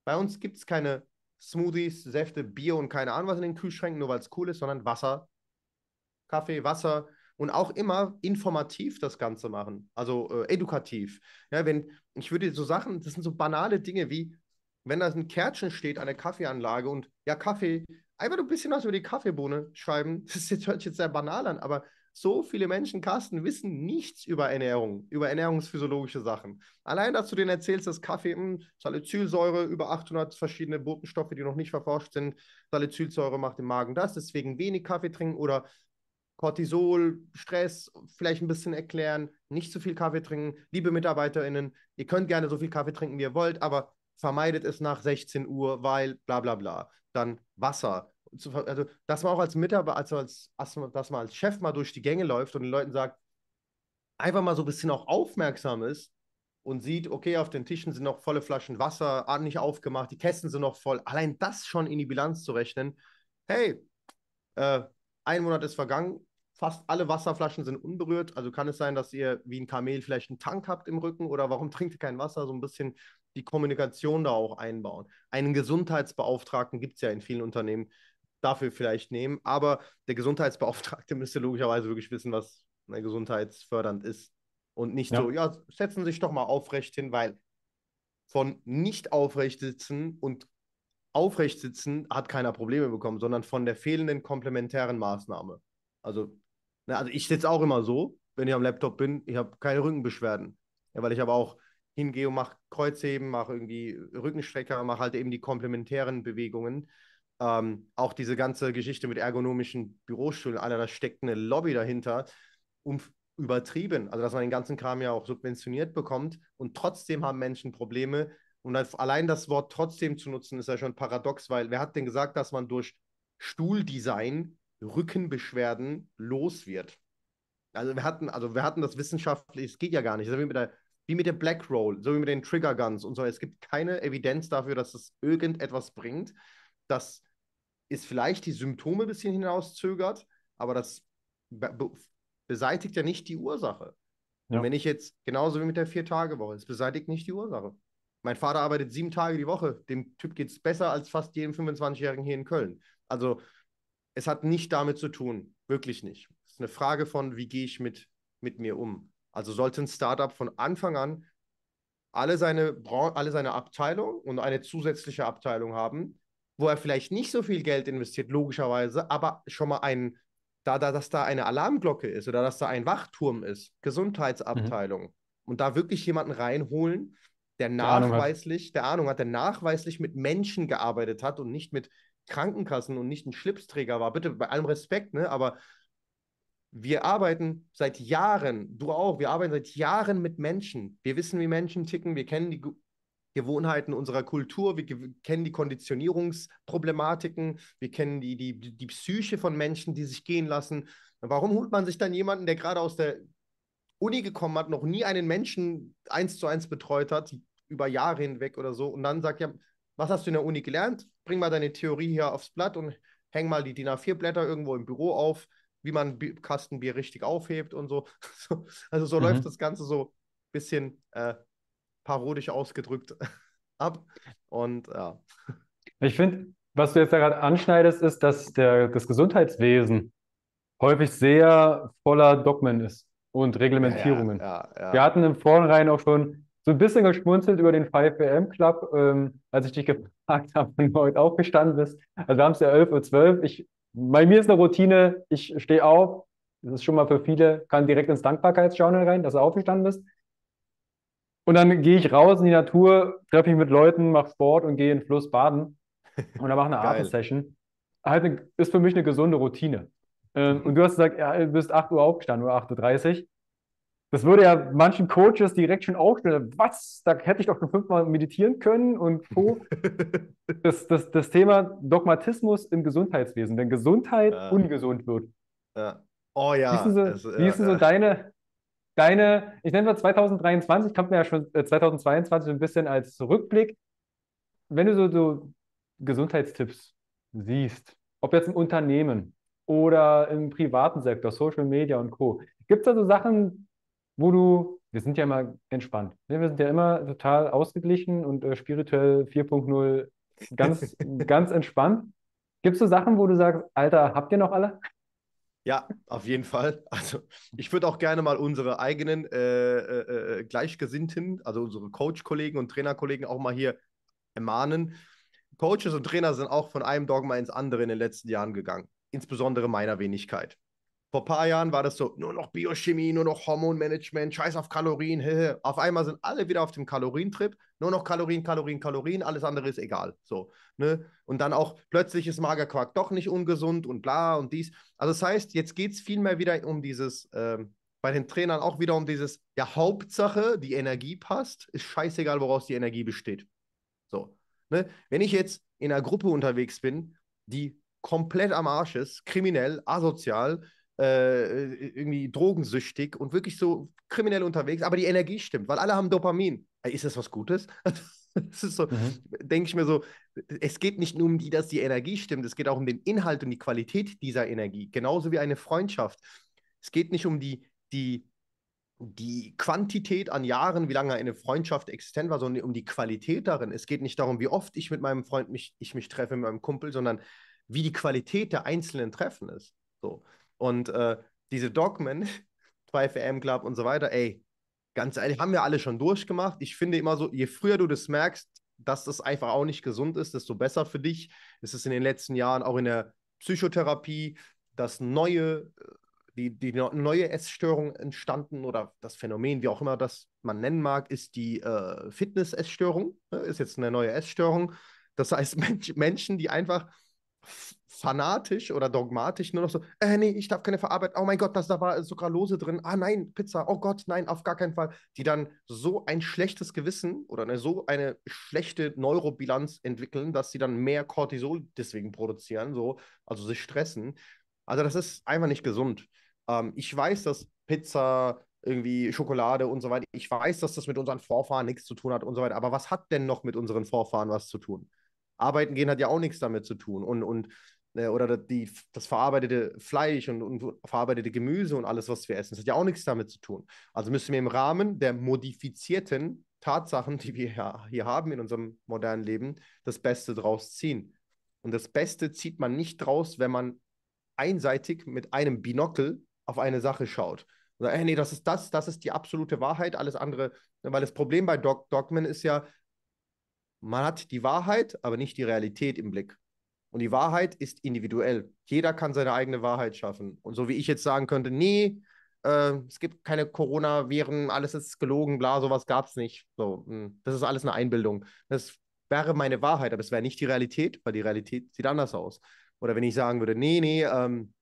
S2: Bei uns gibt es keine Smoothies, Säfte, Bier und keine Ahnung was in den Kühlschränken, nur weil es cool ist, sondern Wasser, Kaffee, Wasser und auch immer informativ das Ganze machen, also äh, edukativ. Ja, wenn ich würde so Sachen, das sind so banale Dinge wie wenn da ein Kärtchen steht an der Kaffeeanlage und ja, Kaffee, einfach nur ein bisschen was über die Kaffeebohne schreiben, das jetzt, hört sich jetzt sehr banal an, aber so viele Menschen, Carsten, wissen nichts über Ernährung, über ernährungsphysiologische Sachen. Allein, dass du denen erzählst, dass Kaffee, mh, hm, Salicylsäure, über 800 verschiedene Botenstoffe, die noch nicht verforscht sind, Salicylsäure macht im Magen das, deswegen wenig Kaffee trinken oder Cortisol, Stress vielleicht ein bisschen erklären, nicht zu viel Kaffee trinken. Liebe MitarbeiterInnen, ihr könnt gerne so viel Kaffee trinken, wie ihr wollt, aber vermeidet es nach 16 Uhr, weil bla bla bla. Dann Wasser. Also, dass man auch als Mitarbeiter, also als, dass man als Chef mal durch die Gänge läuft und den Leuten sagt, einfach mal so ein bisschen auch aufmerksam ist und sieht, okay, auf den Tischen sind noch volle Flaschen Wasser, ah, nicht aufgemacht, die Kästen sind noch voll. Allein das schon in die Bilanz zu rechnen, hey, äh, ein Monat ist vergangen, fast alle Wasserflaschen sind unberührt. Also kann es sein, dass ihr wie ein Kamel vielleicht einen Tank habt im Rücken oder warum trinkt ihr kein Wasser? So ein bisschen die Kommunikation da auch einbauen. Einen Gesundheitsbeauftragten gibt es ja in vielen Unternehmen, dafür vielleicht nehmen, aber der Gesundheitsbeauftragte müsste logischerweise wirklich wissen, was ne, gesundheitsfördernd ist. Und nicht ja. so, ja, setzen Sie sich doch mal aufrecht hin, weil von nicht aufrecht sitzen und aufrecht sitzen hat keiner Probleme bekommen, sondern von der fehlenden komplementären Maßnahme. Also, na, ne, also ich sitze auch immer so, wenn ich am Laptop bin, ich habe keine Rückenbeschwerden. Ja, weil ich aber auch hingehe und mache Kreuzheben, mache irgendwie Rückenstrecker, mache halt eben die komplementären Bewegungen. Ähm, auch diese ganze Geschichte mit ergonomischen Bürostühlen, Alter, da steckt eine Lobby dahinter, um übertrieben. Also, dass man den ganzen Kram ja auch subventioniert bekommt und trotzdem haben Menschen Probleme. Und allein das Wort trotzdem zu nutzen, ist ja schon paradox, weil wer hat denn gesagt, dass man durch Stuhldesign Rückenbeschwerden los wird? Also wir hatten, also wir hatten das wissenschaftlich, es geht ja gar nicht. Das ist wie mit der wie mit der Black Roll, so wie mit den Trigger Guns und so. Es gibt keine Evidenz dafür, dass es irgendetwas bringt, Das ist vielleicht die Symptome ein bisschen hinauszögert, aber das be be beseitigt ja nicht die Ursache. Ja. wenn ich jetzt, genauso wie mit der Vier-Tage-Woche, es beseitigt nicht die Ursache. Mein Vater arbeitet sieben Tage die Woche. Dem Typ geht es besser als fast jedem 25-Jährigen hier in Köln. Also, es hat nicht damit zu tun. Wirklich nicht. Es ist eine Frage von, wie gehe ich mit, mit mir um. Also sollte ein Startup von Anfang an alle seine, alle seine Abteilung und eine zusätzliche Abteilung haben, wo er vielleicht nicht so viel Geld investiert, logischerweise, aber schon mal ein, da, da, dass da eine Alarmglocke ist oder dass da ein Wachturm ist, Gesundheitsabteilung. Mhm. Und da wirklich jemanden reinholen, der nachweislich, der Ahnung hat, der nachweislich mit Menschen gearbeitet hat und nicht mit Krankenkassen und nicht ein Schlipsträger war. Bitte bei allem Respekt, ne? Aber wir arbeiten seit Jahren, du auch, wir arbeiten seit Jahren mit Menschen. Wir wissen, wie Menschen ticken, wir kennen die Gewohnheiten unserer Kultur, wir kennen die Konditionierungsproblematiken, wir kennen die, die, die Psyche von Menschen, die sich gehen lassen. Warum holt man sich dann jemanden, der gerade aus der Uni gekommen hat, noch nie einen Menschen eins zu eins betreut hat, über Jahre hinweg oder so, und dann sagt, ja, was hast du in der Uni gelernt? Bring mal deine Theorie hier aufs Blatt und häng mal die DIN A4-Blätter irgendwo im Büro auf wie man ein Kastenbier richtig aufhebt und so. also so mhm. läuft das Ganze so ein bisschen äh, parodisch ausgedrückt ab. Und ja.
S1: Ich finde, was du jetzt gerade anschneidest, ist, dass der, das Gesundheitswesen häufig sehr voller Dogmen ist und Reglementierungen. Ja, ja, ja. Wir hatten im Vornherein auch schon so ein bisschen geschmunzelt über den 5 pm Club, ähm, als ich dich gefragt habe, wann du heute aufgestanden bist. Also wir haben es ja 11.12 Uhr. Ich bei mir ist eine Routine, ich stehe auf, das ist schon mal für viele, kann direkt ins Dankbarkeitsjournal rein, dass du aufgestanden bist. Und dann gehe ich raus in die Natur, treffe mich mit Leuten, mache Sport und gehe in den Fluss baden Und dann mache eine Atem-Session. Halt, ist für mich eine gesunde Routine. Ähm, und du hast gesagt, ja, du bist 8 Uhr aufgestanden oder 8.30 Uhr das würde ja manchen Coaches direkt schon aufstellen. Was? Da hätte ich doch schon fünfmal meditieren können und Co. das, das, das Thema Dogmatismus im Gesundheitswesen, wenn Gesundheit ja. ungesund wird. Ja. Oh ja. Wie ist so, es, wie äh, ja, so äh. deine, deine, ich nenne mal 2023, kommt mir ja schon 2022 äh, so ein bisschen als Rückblick. Wenn du so, so Gesundheitstipps siehst, ob jetzt im Unternehmen oder im privaten Sektor, Social Media und Co., gibt es da so Sachen, wo du, wir sind ja immer entspannt, ne? wir sind ja immer total ausgeglichen und äh, spirituell 4.0 ganz, ganz entspannt. Gibt es so Sachen, wo du sagst, Alter, habt ihr noch alle?
S2: Ja, auf jeden Fall. Also ich würde auch gerne mal unsere eigenen äh äh, äh, äh, Gleichgesinnten, also unsere Coach-Kollegen und Trainerkollegen auch mal hier ermahnen. Coaches und Trainer sind auch von einem Dogma ins andere in den letzten Jahren gegangen, insbesondere meiner Wenigkeit. Vor ein paar Jahren war das so, nur noch Biochemie, nur noch Hormonmanagement, scheiß auf Kalorien, hehe. Auf einmal sind alle wieder auf dem Kalorientrip, nur noch Kalorien, Kalorien, Kalorien, alles andere ist egal. So, ne? Und dann auch plötzlich ist Magerquark doch nicht ungesund und bla und dies. Also das heißt, jetzt geht es vielmehr wieder um dieses, ähm, bei den Trainern auch wieder um dieses, ja, Hauptsache, die Energie passt, ist scheißegal, woraus die Energie besteht. So, ne? Wenn ich jetzt in einer Gruppe unterwegs bin, die komplett am Arsch ist, kriminell, asozial, äh, äh, irgendwie drogensüchtig und wirklich so kriminell unterwegs, aber die Energie stimmt, weil alle haben Dopamin. Ist das was Gutes? Das ist so, mhm. denke ich mir so, es geht nicht nur um die, dass die Energie stimmt, es geht auch um den Inhalt und die Qualität dieser Energie, genauso wie eine Freundschaft. Es geht nicht um die, die, die Quantität an Jahren, wie lange eine Freundschaft existent war, sondern um die Qualität darin. Es geht nicht darum, wie oft ich mit meinem Freund mich, ich mich treffe, mit meinem Kumpel, sondern wie die Qualität der einzelnen Treffen ist. So. Und äh, diese Dogmen, 2FM Club und so weiter, ey, ganz ehrlich, haben wir alle schon durchgemacht. Ich finde immer so, je früher du das merkst, dass das einfach auch nicht gesund ist, desto besser für dich. Es ist in den letzten Jahren auch in der Psychotherapie, das neue, äh, die, die neue Essstörung entstanden oder das Phänomen, wie auch immer das man nennen mag, ist die äh, Fitness-Essstörung. Ne? Ist jetzt eine neue Essstörung. Das heißt, Mensch, Menschen, die einfach fanatisch oder dogmatisch nur noch so, äh, nee, ich darf keine verarbeiten, oh mein Gott, das, da war sogar Lose drin, ah nein, Pizza, oh Gott, nein, auf gar keinen Fall, die dann so ein schlechtes Gewissen oder eine, so eine schlechte Neurobilanz entwickeln, dass sie dann mehr Cortisol deswegen produzieren, so, also sich stressen. Also das ist einfach nicht gesund. Ähm, ich weiß, dass Pizza, irgendwie Schokolade und so weiter, ich weiß, dass das mit unseren Vorfahren nichts zu tun hat und so weiter, aber was hat denn noch mit unseren Vorfahren was zu tun? Arbeiten gehen hat ja auch nichts damit zu tun. Und, und äh, oder die, das verarbeitete Fleisch und, und verarbeitete Gemüse und alles, was wir essen, das hat ja auch nichts damit zu tun. Also müssen wir im Rahmen der modifizierten Tatsachen, die wir ja hier haben in unserem modernen Leben, das Beste draus ziehen. Und das Beste zieht man nicht draus, wenn man einseitig mit einem Binockel auf eine Sache schaut. Oder, hey, äh, nee, das ist das, das ist die absolute Wahrheit, alles andere. Ne, weil das Problem bei Dog Dogmen ist ja, man hat die Wahrheit, aber nicht die Realität im Blick. Und die Wahrheit ist individuell. Jeder kann seine eigene Wahrheit schaffen. Und so wie ich jetzt sagen könnte, nee, äh, es gibt keine Corona-Viren, alles ist gelogen, bla, sowas gab es nicht. So, hm, das ist alles eine Einbildung. Das wäre meine Wahrheit, aber es wäre nicht die Realität, weil die Realität sieht anders aus. Oder wenn ich sagen würde, nee, nee, ähm,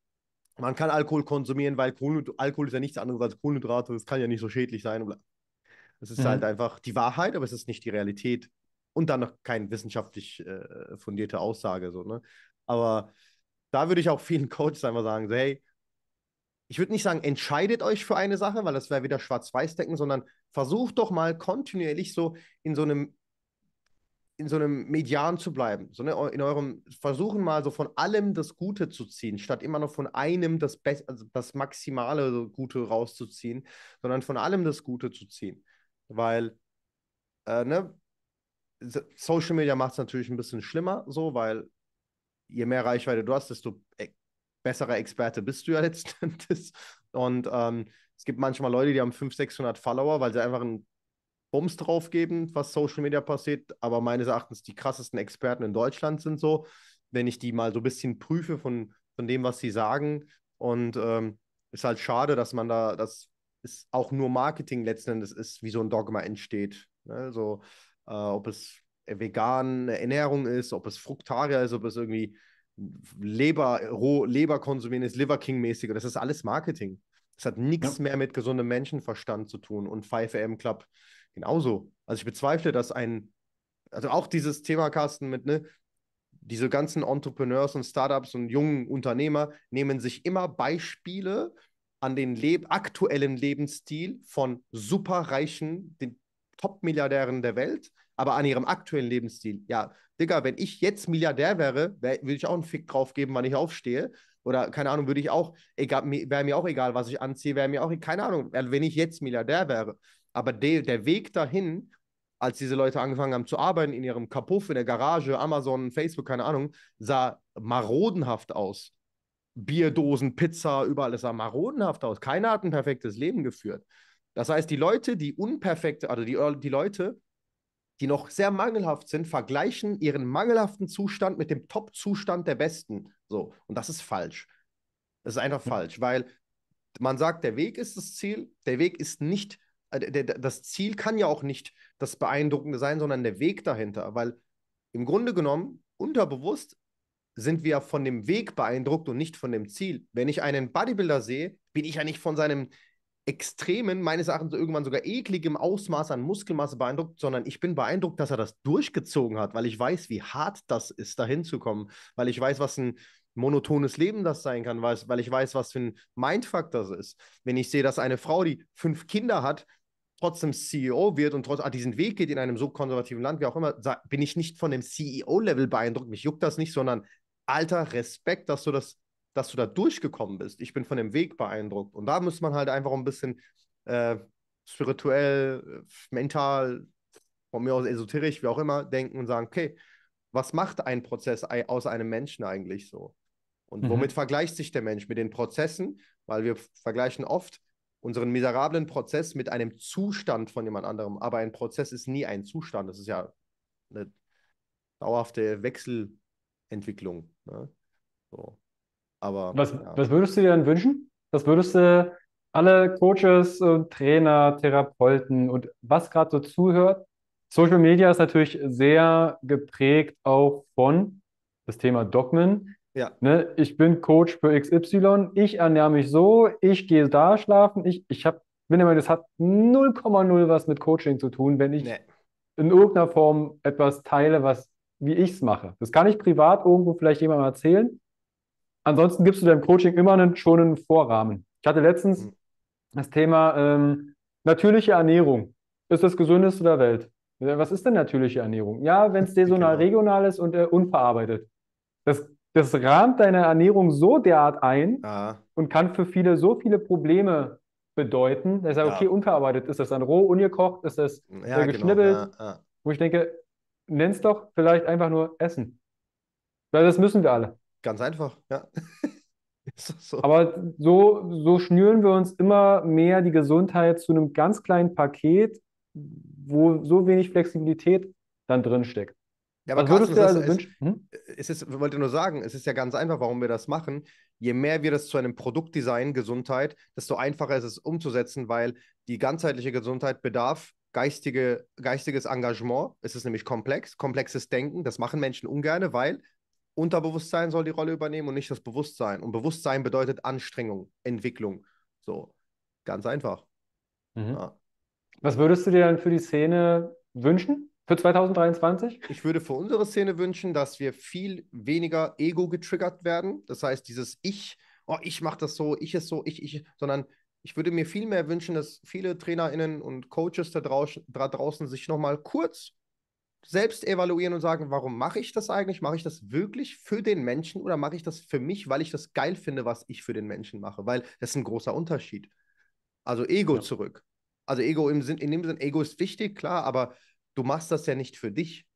S2: man kann Alkohol konsumieren, weil Kohlenhyd Alkohol ist ja nichts anderes als Kohlenhydrate, das kann ja nicht so schädlich sein. Das ist mhm. halt einfach die Wahrheit, aber es ist nicht die Realität und dann noch keine wissenschaftlich äh, fundierte Aussage. So, ne? Aber da würde ich auch vielen Coaches einfach sagen, hey, ich würde nicht sagen, entscheidet euch für eine Sache, weil das wäre wieder schwarz weiß decken sondern versucht doch mal kontinuierlich so in so einem in so einem Median zu bleiben, so ne, in eurem versuchen mal so von allem das Gute zu ziehen, statt immer nur von einem das Be also das maximale so Gute rauszuziehen, sondern von allem das Gute zu ziehen, weil äh, ne, Social Media macht es natürlich ein bisschen schlimmer, so, weil je mehr Reichweite du hast, desto e-, besserer Experte bist du ja letztendlich. Und ähm, es gibt manchmal Leute, die haben 500, 600 Follower, weil sie einfach einen Bums draufgeben, was Social Media passiert, aber meines Erachtens die krassesten Experten in Deutschland sind so, wenn ich die mal so ein bisschen prüfe von, von dem, was sie sagen. Und ähm, ist halt schade, dass man da, dass es auch nur Marketing letzten Endes ist, wie so ein Dogma entsteht. Ne? äh, ob es äh, vegan Ernährung ist, ob es Fruktarier ist, ob es irgendwie Leber, roh Leber konsumieren ist, Liver King mäßig. Das ist alles Marketing. Das hat nichts ja. mehr mit gesundem Menschenverstand zu tun und 5am Club genauso. Also ich bezweifle, dass ein, also auch dieses Thema, Carsten, mit, ne, diese ganzen Entrepreneurs und Startups und jungen Unternehmer nehmen sich immer Beispiele an den Leb aktuellen Lebensstil von superreichen, den Top-Milliardären der Welt, aber an ihrem aktuellen Lebensstil. Ja, Digga, wenn ich jetzt Milliardär wäre, wär, würde ich auch einen Fick drauf geben, wann ich aufstehe. Oder keine Ahnung, würde ich auch, wäre mir auch egal, was ich anziehe, wäre mir auch, keine Ahnung, wenn ich jetzt Milliardär wäre. Aber de, der Weg dahin, als diese Leute angefangen haben zu arbeiten in ihrem Kapuff, in der Garage, Amazon, Facebook, keine Ahnung, sah marodenhaft aus. Bierdosen, Pizza, überall, sah marodenhaft aus. Keiner hat ein perfektes Leben geführt. Das heißt, die Leute, die unperfekte, also die, äh, die Leute, die noch sehr mangelhaft sind, vergleichen ihren mangelhaften Zustand mit dem Top-Zustand der Besten. So, und das ist falsch. Das ist einfach hm. falsch, weil man sagt, der Weg ist das Ziel, der Weg ist nicht, äh, der, das Ziel kann ja auch nicht das Beeindruckende sein, sondern der Weg dahinter, weil im Grunde genommen, unterbewusst sind wir von dem Weg beeindruckt und nicht von dem Ziel. Wenn ich einen Bodybuilder sehe, bin ich ja nicht von seinem extremen, meines Erachtens irgendwann sogar ekligem Ausmaß an Muskelmasse beeindruckt, sondern ich bin beeindruckt, dass er das durchgezogen hat, weil ich weiß, wie hart das ist, dahin zu kommen, weil ich weiß, was ein monotones Leben das sein kann, weil ich weiß, was für ein Mindfuck das ist. Wenn ich sehe, dass eine Frau, die fünf Kinder hat, trotzdem CEO wird und trotz, ah, diesen Weg geht in einem so konservativen Land, wie auch immer, bin ich nicht von dem CEO-Level beeindruckt. Mich juckt das nicht, sondern alter Respekt, dass du das dass du da durchgekommen bist. Ich bin von dem Weg beeindruckt. Und da muss man halt einfach ein bisschen äh, spirituell, äh, mental, von mir aus esoterisch, wie auch immer, denken und sagen, okay, was macht ein Prozess aus einem Menschen eigentlich so? Und mhm. womit vergleicht sich der Mensch mit den Prozessen? Weil wir vergleichen oft unseren miserablen Prozess mit einem Zustand von jemand anderem. Aber ein Prozess ist nie ein Zustand. Das ist ja eine dauerhafte Wechselentwicklung. Ne? So. Aber was, ja. was würdest du dir denn
S1: wünschen? Was würdest du alle Coaches und Trainer, Therapeuten und was gerade so zuhört? Social Media ist natürlich sehr geprägt auch von das Thema Dogmen. Ja. Ne, ich bin Coach für XY, ich ernähre mich so, ich gehe da schlafen. Ich, ich hab, bin immer, das hat 0,0 was mit Coaching zu tun, wenn ich nee. in irgendeiner Form etwas teile, was wie ich es mache. Das kann ich privat irgendwo vielleicht jemandem erzählen, ansonsten gibst du deinem Coaching immer einen schönen Vorrahmen. Ich hatte letztens mhm. das Thema ähm, natürliche Ernährung. Ist das gesündeste der Welt? Was ist denn natürliche Ernährung? Ja, wenn es saisonal, genau. regional ist und äh, unverarbeitet. Das, das rahmt deine Ernährung so derart ein ah. und kann für viele so viele Probleme bedeuten. Dass ich sage, ja. okay, unverarbeitet. Ist das dann roh, ungekocht? Ist das ja, äh, genau. geschnibbelt? Genau. Ja, Wo ich denke, nenn es doch vielleicht einfach nur Essen. Weil das müssen wir alle.
S2: Ganz einfach, ja. so. Aber
S1: so, so schnüren wir uns immer mehr die Gesundheit zu einem ganz kleinen Paket, wo so wenig Flexibilität dann drinsteckt. Ja, aber Carsten, würdest du also wünschen? Hm?
S2: Es ist, ich wollte nur sagen, es ist ja ganz einfach, warum wir das machen. Je mehr wir das zu einem Produktdesign Gesundheit, desto einfacher ist es umzusetzen, weil die ganzheitliche Gesundheit bedarf geistige, geistiges Engagement. Es ist nämlich komplex, komplexes Denken. Das machen Menschen ungern, weil Unterbewusstsein soll die Rolle übernehmen und nicht das Bewusstsein. Und Bewusstsein bedeutet Anstrengung, Entwicklung. So, ganz einfach. Mhm. Ja. Was würdest du dir dann für die Szene wünschen? Für 2023? Ich würde für unsere Szene wünschen, dass wir viel weniger ego getriggert werden. Das heißt, dieses Ich, oh, ich mache das so, ich ist so, ich, ich, sondern ich würde mir viel mehr wünschen, dass viele TrainerInnen und Coaches da draußen, da draußen sich nochmal kurz selbst evaluieren und sagen, warum mache ich das eigentlich? Mache ich das wirklich für den Menschen oder mache ich das für mich, weil ich das geil finde, was ich für den Menschen mache? Weil das ist ein großer Unterschied. Also Ego ja. zurück. Also Ego im Sinn, in dem Sinn, Ego ist wichtig, klar, aber du machst das ja nicht für dich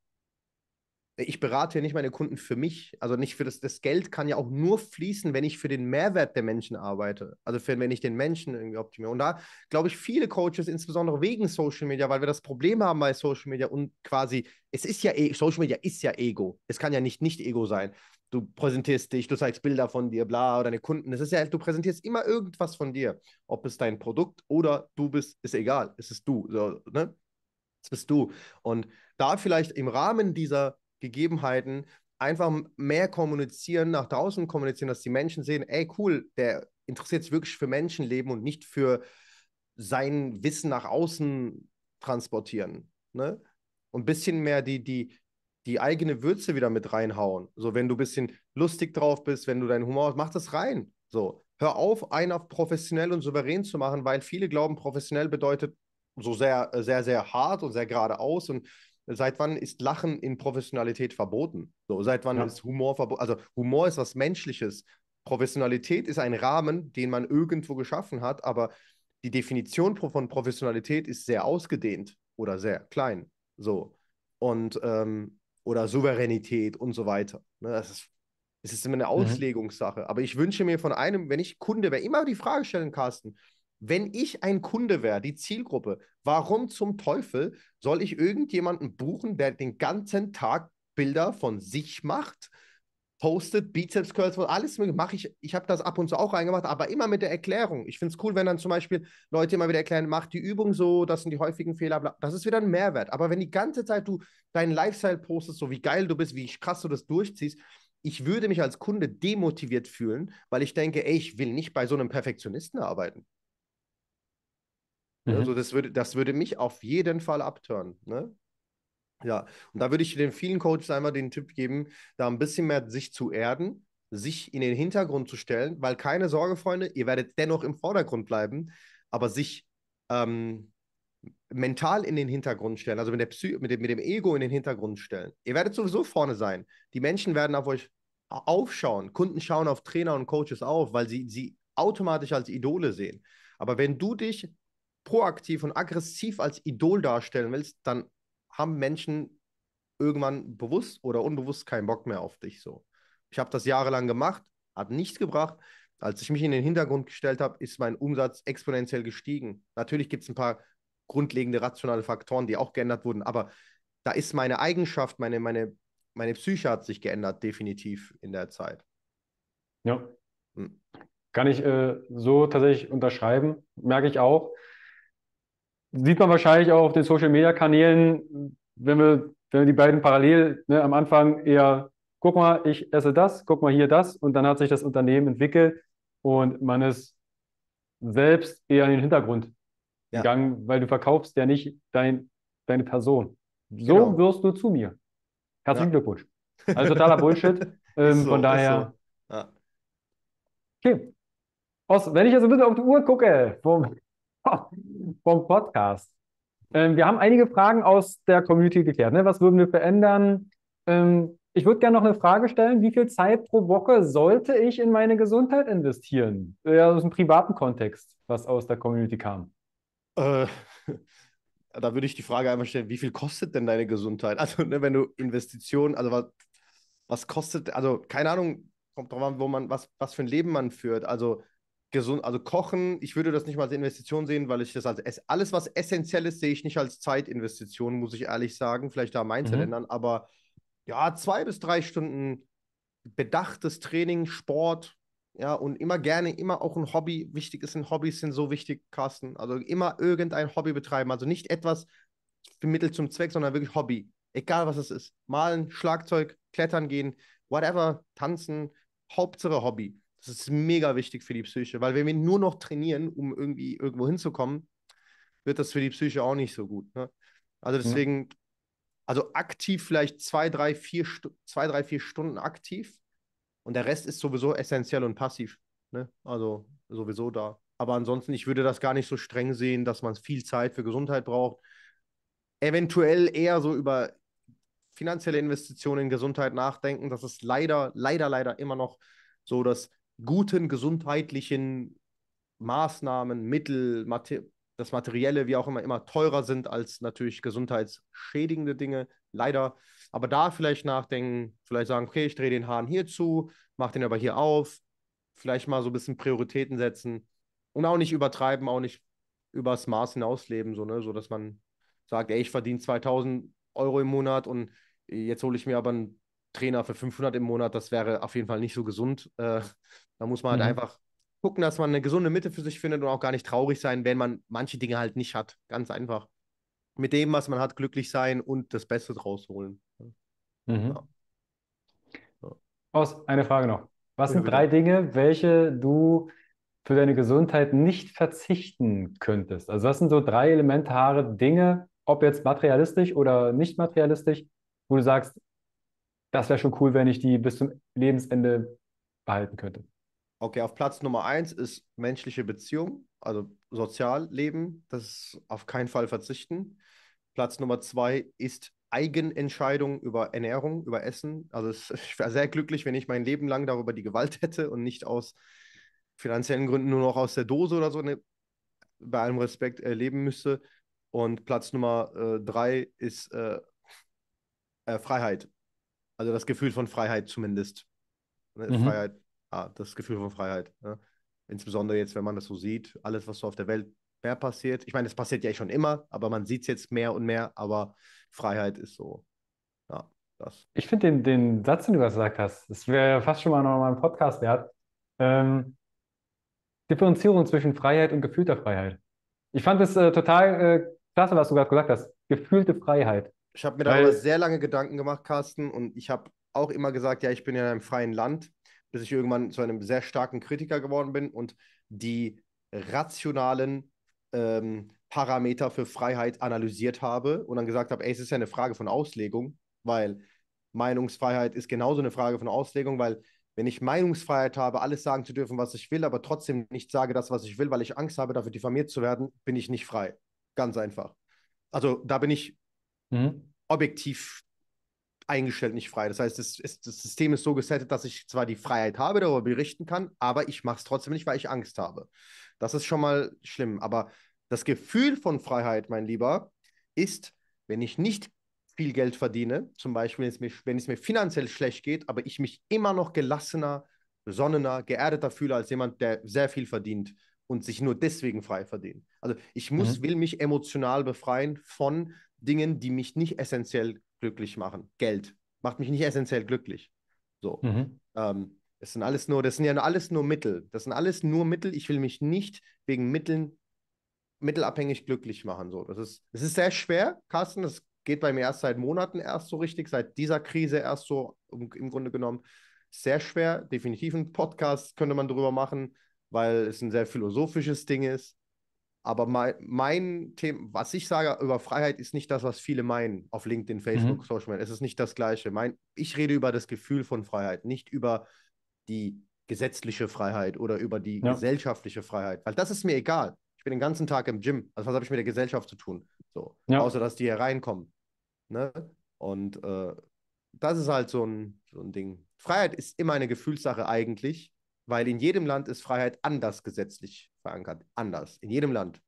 S2: ich berate ja nicht meine Kunden für mich, also nicht für das, das Geld kann ja auch nur fließen, wenn ich für den Mehrwert der Menschen arbeite, also für, wenn ich den Menschen irgendwie optimiere. Und da glaube ich, viele Coaches, insbesondere wegen Social Media, weil wir das Problem haben bei Social Media und quasi, es ist ja, eh, Social Media ist ja Ego, es kann ja nicht nicht Ego sein. Du präsentierst dich, du zeigst Bilder von dir, bla, oder deine Kunden, es ist ja, du präsentierst immer irgendwas von dir, ob es dein Produkt oder du bist, ist egal, es ist du, so, ne? Es bist du. Und da vielleicht im Rahmen dieser Gegebenheiten einfach mehr kommunizieren, nach draußen kommunizieren, dass die Menschen sehen, ey, cool, der interessiert sich wirklich für Menschenleben und nicht für sein Wissen nach außen transportieren. Ne? Und ein bisschen mehr die, die, die eigene Würze wieder mit reinhauen. So, wenn du ein bisschen lustig drauf bist, wenn du deinen Humor hast, mach das rein. So, hör auf, einen auf professionell und souverän zu machen, weil viele glauben, professionell bedeutet so sehr, äh, sehr, sehr hart und sehr geradeaus und seit wann ist Lachen in Professionalität verboten? So, seit wann ja. ist Humor verboten? Also Humor ist was Menschliches. Professionalität ist ein Rahmen, den man irgendwo geschaffen hat, aber die Definition von Professionalität ist sehr ausgedehnt oder sehr klein. So. Und ähm, oder Souveränität und so weiter. Ne? das ist, es ist immer eine mhm. Auslegungssache. Mhm. Aber ich wünsche mir von einem, wenn ich Kunde, wäre, immer die Frage stellen, Carsten, wenn ich ein Kunde wäre, die Zielgruppe, warum zum Teufel soll ich irgendjemanden buchen, der den ganzen Tag Bilder von sich macht? postet, Bizeps Curls und alles mache ich. Ich habe das ab und zu auch reingemacht, aber immer mit der Erklärung. Ich finde es cool, wenn dann zum Beispiel Leute immer wieder erklären, mach die Übung so, das sind die häufigen Fehler, bla. das ist wieder ein Mehrwert. Aber wenn die ganze Zeit du deinen Lifestyle postest, so wie geil du bist, wie krass du das durchziehst, ich würde mich als Kunde demotiviert fühlen, weil ich denke, ey, ich will nicht bei so einem Perfektionisten arbeiten. Also mhm. Also das würde, das würde mich auf jeden Fall abtören. Ne? Ja, und da würde ich den vielen Coaches einmal den Tipp geben, da ein bisschen mehr sich zu erden, sich in den Hintergrund zu stellen, weil keine Sorge, Freunde, ihr werdet dennoch im Vordergrund bleiben, aber sich ähm, mental in den Hintergrund stellen, also mit, der Psy mit, dem, mit dem Ego in den Hintergrund stellen. Ihr werdet sowieso vorne sein. Die Menschen werden auf euch aufschauen. Kunden schauen auf Trainer und Coaches auf, weil sie sie automatisch als Idole sehen. Aber wenn du dich proaktiv und aggressiv als Idol darstellen willst, dann haben Menschen irgendwann bewusst oder unbewusst keinen Bock mehr auf dich. So. Ich habe das jahrelang gemacht, hat nichts gebracht. Als ich mich in den Hintergrund gestellt habe, ist mein Umsatz exponentiell gestiegen. Natürlich gibt es ein paar grundlegende rationale Faktoren, die auch geändert wurden, aber da ist meine Eigenschaft, meine, meine, meine Psyche hat sich geändert, definitiv in der Zeit.
S1: Ja. Hm. Kann ich äh, so tatsächlich unterschreiben, merke ich auch sieht man wahrscheinlich auch auf den Social Media Kanälen, wenn wir, wenn wir die beiden parallel ne, am Anfang eher, guck mal, ich esse das, guck mal hier das und dann hat sich das Unternehmen entwickelt und man ist selbst eher in den Hintergrund ja. gegangen, weil du verkaufst ja nicht dein, deine Person. So genau. wirst du zu mir. Herzlichen ja. Glückwunsch. Also totaler Bullshit. Ähm, so, von daher. So. Ja. Okay. Aus, wenn ich jetzt ein bisschen auf die Uhr gucke, vom, vom Podcast. Ähm, wir haben einige Fragen aus der Community geklärt. Ne? Was würden wir verändern? Ähm, ich würde gerne noch eine Frage stellen. Wie viel Zeit pro Woche sollte ich in meine Gesundheit investieren? Äh, ja, aus einem privaten Kontext, was aus der Community kam.
S2: Äh, da würde ich die Frage einmal stellen, wie viel kostet denn deine Gesundheit? Also, ne, wenn du Investitionen, also was, was kostet, also keine Ahnung, kommt drauf an, wo man, was, was für ein Leben man führt. Also gesund, also Kochen, ich würde das nicht mal als Investition sehen, weil ich das als alles, was essentiell ist, sehe ich nicht als Zeitinvestition, muss ich ehrlich sagen. Vielleicht da Mindset mhm. ändern, aber ja, zwei bis drei Stunden bedachtes Training, Sport, ja, und immer gerne, immer auch ein Hobby. Wichtig ist, ein Hobbys sind so wichtig, Carsten. Also immer irgendein Hobby betreiben. Also nicht etwas für Mittel zum Zweck, sondern wirklich Hobby. Egal was es ist. Malen, Schlagzeug, klettern gehen, whatever, tanzen, Hauptsache Hobby. Das ist mega wichtig für die Psyche, weil wenn wir nur noch trainieren, um irgendwie irgendwo hinzukommen, wird das für die Psyche auch nicht so gut. Ne? Also deswegen, ja. also aktiv vielleicht zwei, drei, vier, zwei, drei, vier Stunden aktiv und der Rest ist sowieso essentiell und passiv. Ne? Also sowieso da. Aber ansonsten, ich würde das gar nicht so streng sehen, dass man viel Zeit für Gesundheit braucht. Eventuell eher so über finanzielle Investitionen in Gesundheit nachdenken. Das ist leider, leider, leider immer noch so, dass guten gesundheitlichen Maßnahmen, Mittel, Mate das Materielle, wie auch immer, immer teurer sind als natürlich gesundheitsschädigende Dinge, leider. Aber da vielleicht nachdenken, vielleicht sagen, okay, ich drehe den Hahn hier zu, mache den aber hier auf, vielleicht mal so ein bisschen Prioritäten setzen und auch nicht übertreiben, auch nicht übers Maß hinausleben, so, ne? so dass man sagt, ey, ich verdiene 2000 Euro im Monat und jetzt hole ich mir aber ein Trainer für 500 im Monat, das wäre auf jeden Fall nicht so gesund. Äh, da muss man halt mhm. einfach gucken, dass man eine gesunde Mitte für sich findet und auch gar nicht traurig sein, wenn man manche Dinge halt nicht hat. Ganz einfach. Mit dem, was man hat, glücklich sein und das Beste draus holen. Mhm. Ja. Ja.
S1: Aus, eine Frage noch. Was ja, sind drei Dinge, welche du für deine Gesundheit nicht verzichten könntest? Also was sind so drei elementare Dinge, ob jetzt materialistisch oder nicht materialistisch, wo du sagst, das wäre schon cool, wenn ich die bis zum
S2: Lebensende behalten könnte. Okay, auf Platz Nummer eins ist menschliche Beziehung, also Sozialleben, das ist auf keinen Fall verzichten. Platz Nummer zwei ist Eigenentscheidung über Ernährung, über Essen. Also es, ich wäre sehr glücklich, wenn ich mein Leben lang darüber die Gewalt hätte und nicht aus finanziellen Gründen nur noch aus der Dose oder so eine, bei allem Respekt äh, leben müsste. Und Platz Nummer äh, drei ist äh, äh Freiheit. Also das Gefühl von Freiheit zumindest. Ne, mhm. Freiheit, ah, das Gefühl von Freiheit. Ne? Insbesondere jetzt, wenn man das so sieht, alles, was so auf der Welt mehr passiert. Ich meine, es passiert ja eh schon immer, aber man sieht es jetzt mehr und mehr, aber Freiheit ist so. Ja, das.
S1: Ich finde den, den Satz, den du gesagt hast, das wäre fast schon mal nochmal ein Podcast wert. Ähm, Differenzierung zwischen Freiheit und gefühlter Freiheit. Ich fand es äh, total äh, klasse, was du gerade gesagt hast. Gefühlte Freiheit.
S2: Ich habe mir darüber sehr lange Gedanken gemacht, Carsten, und ich habe auch immer gesagt, ja, ich bin ja in einem freien Land, bis ich irgendwann zu einem sehr starken Kritiker geworden bin und die rationalen ähm, Parameter für Freiheit analysiert habe und dann gesagt habe, ey, es ist ja eine Frage von Auslegung, weil Meinungsfreiheit ist genauso eine Frage von Auslegung, weil wenn ich Meinungsfreiheit habe, alles sagen zu dürfen, was ich will, aber trotzdem nicht sage das, was ich will, weil ich Angst habe, dafür diffamiert zu werden, bin ich nicht frei. Ganz einfach. Also da bin ich mhm. objektiv eingestellt nicht frei. Das heißt, das, ist, das, System ist so gesettet, dass ich zwar die Freiheit habe, darüber berichten kann, aber ich mache es trotzdem nicht, weil ich Angst habe. Das ist schon mal schlimm. Aber das Gefühl von Freiheit, mein Lieber, ist, wenn ich nicht viel Geld verdiene, zum Beispiel, wenn es mir, wenn es mir finanziell schlecht geht, aber ich mich immer noch gelassener, besonnener, geerdeter fühle als jemand, der sehr viel verdient und sich nur deswegen frei verdient. Also ich muss, mhm. will mich emotional befreien von Dingen, die mich nicht essentiell glücklich machen. Geld macht mich nicht essentiell glücklich. So. Mhm. Ähm, das sind alles nur, das sind ja alles nur Mittel. Das sind alles nur Mittel. Ich will mich nicht wegen Mitteln mittelabhängig glücklich machen. So, das ist, das ist sehr schwer, Carsten. Das geht bei mir erst seit Monaten erst so richtig, seit dieser Krise erst so im, im Grunde genommen. Sehr schwer, definitiv ein Podcast könnte man darüber machen, weil es ein sehr philosophisches Ding ist. Aber mein, mein Thema, was ich sage über Freiheit, ist nicht das, was viele meinen auf LinkedIn, mhm. Facebook, mhm. Social Media. Es ist nicht das Gleiche. Mein, ich rede über das Gefühl von Freiheit, nicht über die gesetzliche Freiheit oder über die ja. gesellschaftliche Freiheit. Weil das ist mir egal. Ich bin den ganzen Tag im Gym. Also was habe ich mit der Gesellschaft zu tun? So. Ja. Außer dass die hier reinkommen. Ne? Und äh, das ist halt so ein, so ein Ding. Freiheit ist immer eine Gefühlssache eigentlich, weil in jedem Land ist Freiheit anders gesetzlich verankert. Anders. In jedem Land.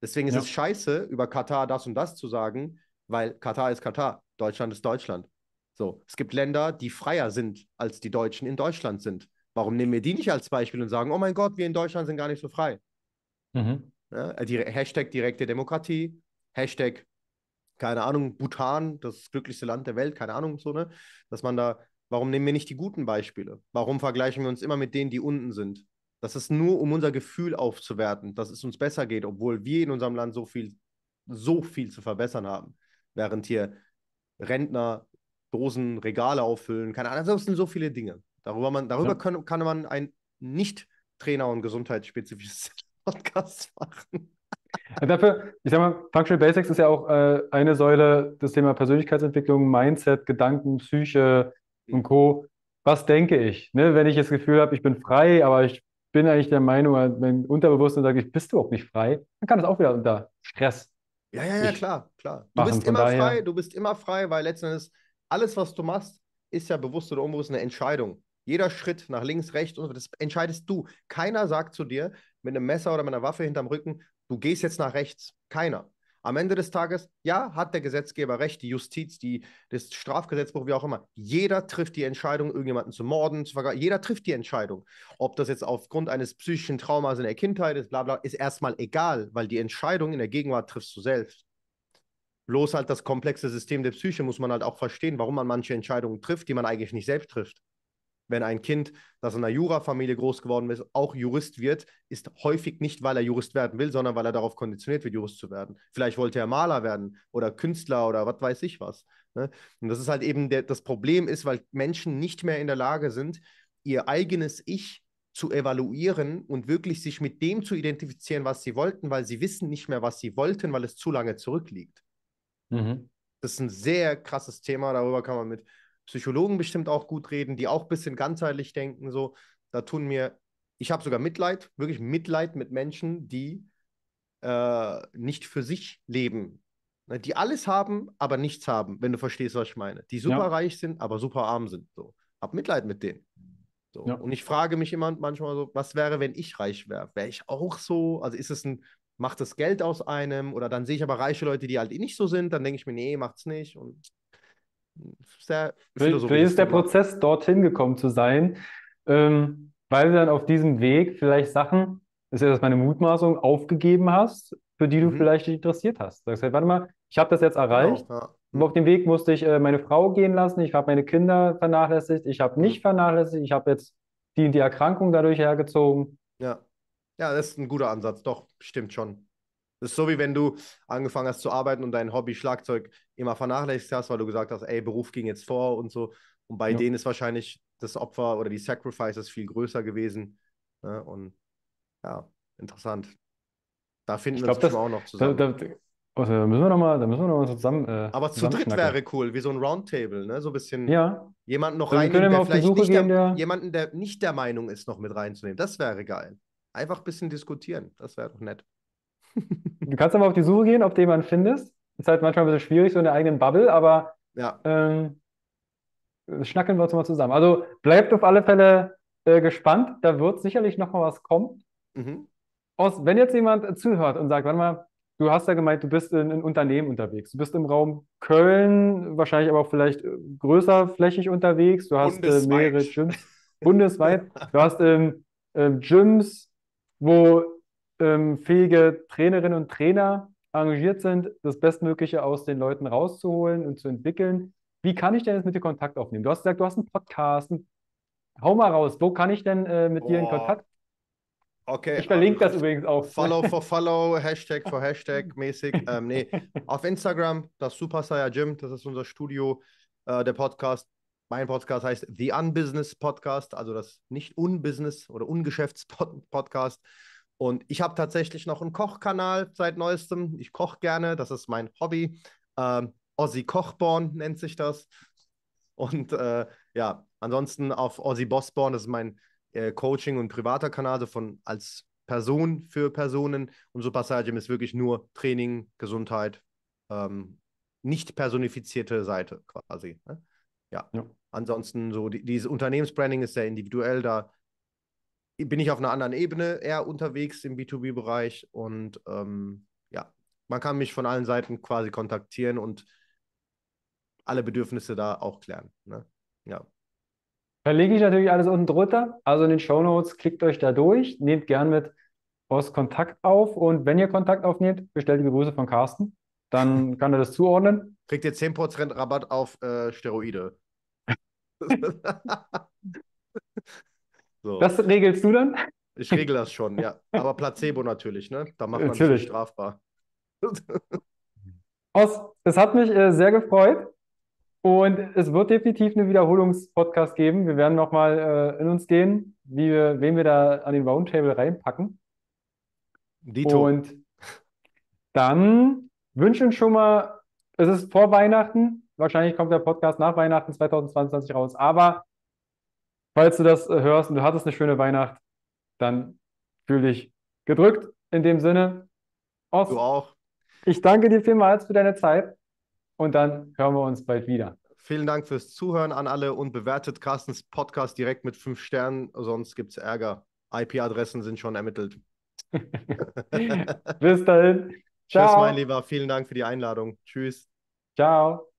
S2: Deswegen ist ja. es scheiße, über Katar das und das zu sagen, weil Katar ist Katar, Deutschland ist Deutschland. So, es gibt Länder, die freier sind, als die Deutschen in Deutschland sind. Warum nehmen wir die nicht als Beispiel und sagen, oh mein Gott, wir in Deutschland sind gar nicht so frei? Mhm. Ja, äh, die, Hashtag direkte Demokratie, Hashtag, keine Ahnung, Bhutan, das glücklichste Land der Welt, keine Ahnung, so, ne? Dass man da, warum nehmen wir nicht die guten Beispiele? Warum vergleichen wir uns immer mit denen, die unten sind? Das ist nur, um unser Gefühl aufzuwerten, dass es uns besser geht, obwohl wir in unserem Land so viel, so viel zu verbessern haben. Während hier Rentner Dosen, Regale auffüllen, keine Ahnung, das sind so viele Dinge. Darüber, man, darüber ja. können, kann man ein nicht Trainer- und gesundheitsspezifisches Podcast machen.
S1: Dafür, ich sag mal, Functional Basics ist ja auch äh, eine Säule des Thema Persönlichkeitsentwicklung, Mindset, Gedanken, Psyche und Co. Was denke ich? Ne? Wenn ich das Gefühl habe, ich bin frei, aber ich bin eigentlich der Meinung, halt, wenn Unterbewusstsein sagt, ich bist du auch nicht frei, dann kann das auch wieder unter Stress.
S2: Ja, ja, ja, klar, klar. Du bist immer daher... frei, du bist immer frei, weil letzten Endes alles, was du machst, ist ja bewusst oder unbewusst eine Entscheidung. Jeder Schritt nach links, rechts und das entscheidest du. Keiner sagt zu dir mit einem Messer oder mit einer Waffe hinterm Rücken, du gehst jetzt nach rechts. Keiner. Am Ende des Tages, ja, hat der Gesetzgeber recht, die Justiz, die, das Strafgesetzbuch, wie auch immer. Jeder trifft die Entscheidung, irgendjemanden zu morden, zu vergewaltigen. Jeder trifft die Entscheidung. Ob das jetzt aufgrund eines psychischen Traumas in der Kindheit ist, bla bla, ist erstmal egal, weil die Entscheidung in der Gegenwart triffst du selbst. Bloß halt das komplexe System der Psyche muss man halt auch verstehen, warum man manche Entscheidungen trifft, die man eigentlich nicht selbst trifft wenn ein Kind, das in einer Jurafamilie groß geworden ist, auch Jurist wird, ist häufig nicht, weil er Jurist werden will, sondern weil er darauf konditioniert wird, Jurist zu werden. Vielleicht wollte er Maler werden oder Künstler oder was weiß ich was. Ne? Und das ist halt eben der, das Problem ist, weil Menschen nicht mehr in der Lage sind, ihr eigenes Ich zu evaluieren und wirklich sich mit dem zu identifizieren, was sie wollten, weil sie wissen nicht mehr, was sie wollten, weil es zu lange zurückliegt. Mhm. Das ist ein sehr krasses Thema, darüber kann man mit Psychologen bestimmt auch gut reden, die auch ein bisschen ganzheitlich denken. So, da tun mir, ich habe sogar Mitleid, wirklich Mitleid mit Menschen, die äh, nicht für sich leben. Ne, die alles haben, aber nichts haben, wenn du verstehst, was ich meine. Die super ja. reich sind, aber super arm sind. So. Hab Mitleid mit denen. So. Ja. Und ich frage mich immer manchmal so, was wäre, wenn ich reich wäre? Wäre ich auch so? Also ist es ein, macht das Geld aus einem? Oder dann sehe ich aber reiche Leute, die halt eh nicht so sind, dann denke ich mir, nee, macht's nicht. Und sehr für, so ist der
S1: Prozess, dorthin gekommen zu sein, ähm, weil du dann auf diesem Weg vielleicht Sachen, ist ja das meine Mutmaßung, aufgegeben hast, für die du mhm. vielleicht dich interessiert hast. Sagst halt, warte mal, ich habe das jetzt genau, erreicht. Genau, ja. Auf dem Weg musste ich äh, meine Frau gehen lassen, ich habe meine Kinder vernachlässigt, ich
S2: habe mich mhm. vernachlässigt, ich habe jetzt die die Erkrankung dadurch hergezogen. Ja. Ja, das ist ein guter Ansatz, doch, stimmt schon. Das ist so wie wenn du angefangen hast zu arbeiten und dein Hobby Schlagzeug immer vernachlässigt hast, weil du gesagt hast, ey, Beruf ging jetzt vor und so. Und bei ja. denen ist wahrscheinlich das Opfer oder die Sacrifices viel größer gewesen. Ne? Und ja, interessant. Da finden ich wir uns auch noch zusammen. Da, da,
S1: also, da müssen wir nochmal, noch zusammen. Äh, Aber zu dritt wäre
S2: cool, wie so ein Roundtable, ne? So ein bisschen ja. jemanden noch rein, der vielleicht nicht gehen, der, der, jemanden, der nicht der Meinung ist, noch mit reinzunehmen. Das wäre geil. Einfach ein bisschen diskutieren. Das wäre doch nett
S1: du kannst aber auf die Suche gehen, ob du jemanden findest. Ist halt manchmal ein bisschen schwierig, so in der eigenen Bubble, aber ja. ähm, schnacken wir uns mal zusammen. Also bleibt auf alle Fälle äh, gespannt. Da wird sicherlich nochmal was kommen. Mhm. Aus, wenn jetzt jemand zuhört und sagt, warte mal, du hast ja gemeint, du bist in, in Unternehmen unterwegs. Du bist im Raum Köln, wahrscheinlich aber auch vielleicht äh, größerflächig unterwegs. Du hast äh, mehrere Gyms bundesweit. du hast ähm, äh, Gyms, wo ähm, fähige Trainerinnen und Trainer engagiert sind, das Bestmögliche aus den Leuten rauszuholen und zu entwickeln. Wie kann ich denn jetzt mit dir Kontakt aufnehmen? Du hast gesagt, du hast einen Podcast. Hau mal raus, wo kann ich denn äh, mit oh. dir in Kontakt?
S2: Okay. Ich verlinke also das übrigens auch. Follow for Follow, Hashtag for Hashtag mäßig. ähm, nee, auf Instagram, das Super Saiya Gym, das ist unser Studio, äh, der Podcast. Mein Podcast heißt The Unbusiness Podcast, also das nicht Unbusiness oder Ungeschäfts-Podcast. -Pod und ich habe tatsächlich noch einen Kochkanal seit neuestem. Ich koche gerne, das ist mein Hobby. Ähm, Ossi Kochborn nennt sich das. Und äh, ja, ansonsten auf Ossi Bossborn, das ist mein äh, Coaching- und privater Kanal, also von als Person für Personen. Und Super Passagem ist wirklich nur Training, Gesundheit, ähm, nicht personifizierte Seite quasi. Ne? Ja. ja. Ansonsten so, die, dieses Unternehmensbranding ist sehr individuell, da bin ich auf einer anderen Ebene eher unterwegs im B2B-Bereich und ähm, ja, man kann mich von allen Seiten quasi kontaktieren und alle Bedürfnisse da auch klären. Ne? Ja.
S1: lege ich natürlich alles unten drunter, also in den Show Notes. Klickt euch da durch, nehmt gern mit Boss Kontakt auf und wenn ihr Kontakt aufnehmt, bestellt die Grüße von Carsten. Dann kann er das
S2: zuordnen. Kriegt ihr 10% Rabatt auf äh, Steroide. So. Das regelst du dann? Ich regel das schon, ja. Aber Placebo natürlich, ne? Da macht man natürlich. sich strafbar. Ost,
S1: es hat mich äh, sehr gefreut. Und es wird definitiv einen Wiederholungspodcast geben. Wir werden nochmal äh, in uns gehen, wie wir, wen wir da an den Roundtable reinpacken. Dito. Und dann wünschen schon mal, es ist vor Weihnachten, wahrscheinlich kommt der Podcast nach Weihnachten 2022 raus, aber Falls du das äh, hörst und du hattest eine schöne Weihnacht, dann fühl dich gedrückt in dem Sinne. Ost, du auch. Ich danke dir vielmals für deine Zeit
S2: und dann hören wir uns bald wieder. Vielen Dank fürs Zuhören an alle und bewertet Carstens Podcast direkt mit fünf Sternen, sonst gibt es Ärger. IP-Adressen sind schon ermittelt. Bis dahin. Ciao. Tschüss, mein Lieber. Vielen Dank für die Einladung. Tschüss. Ciao.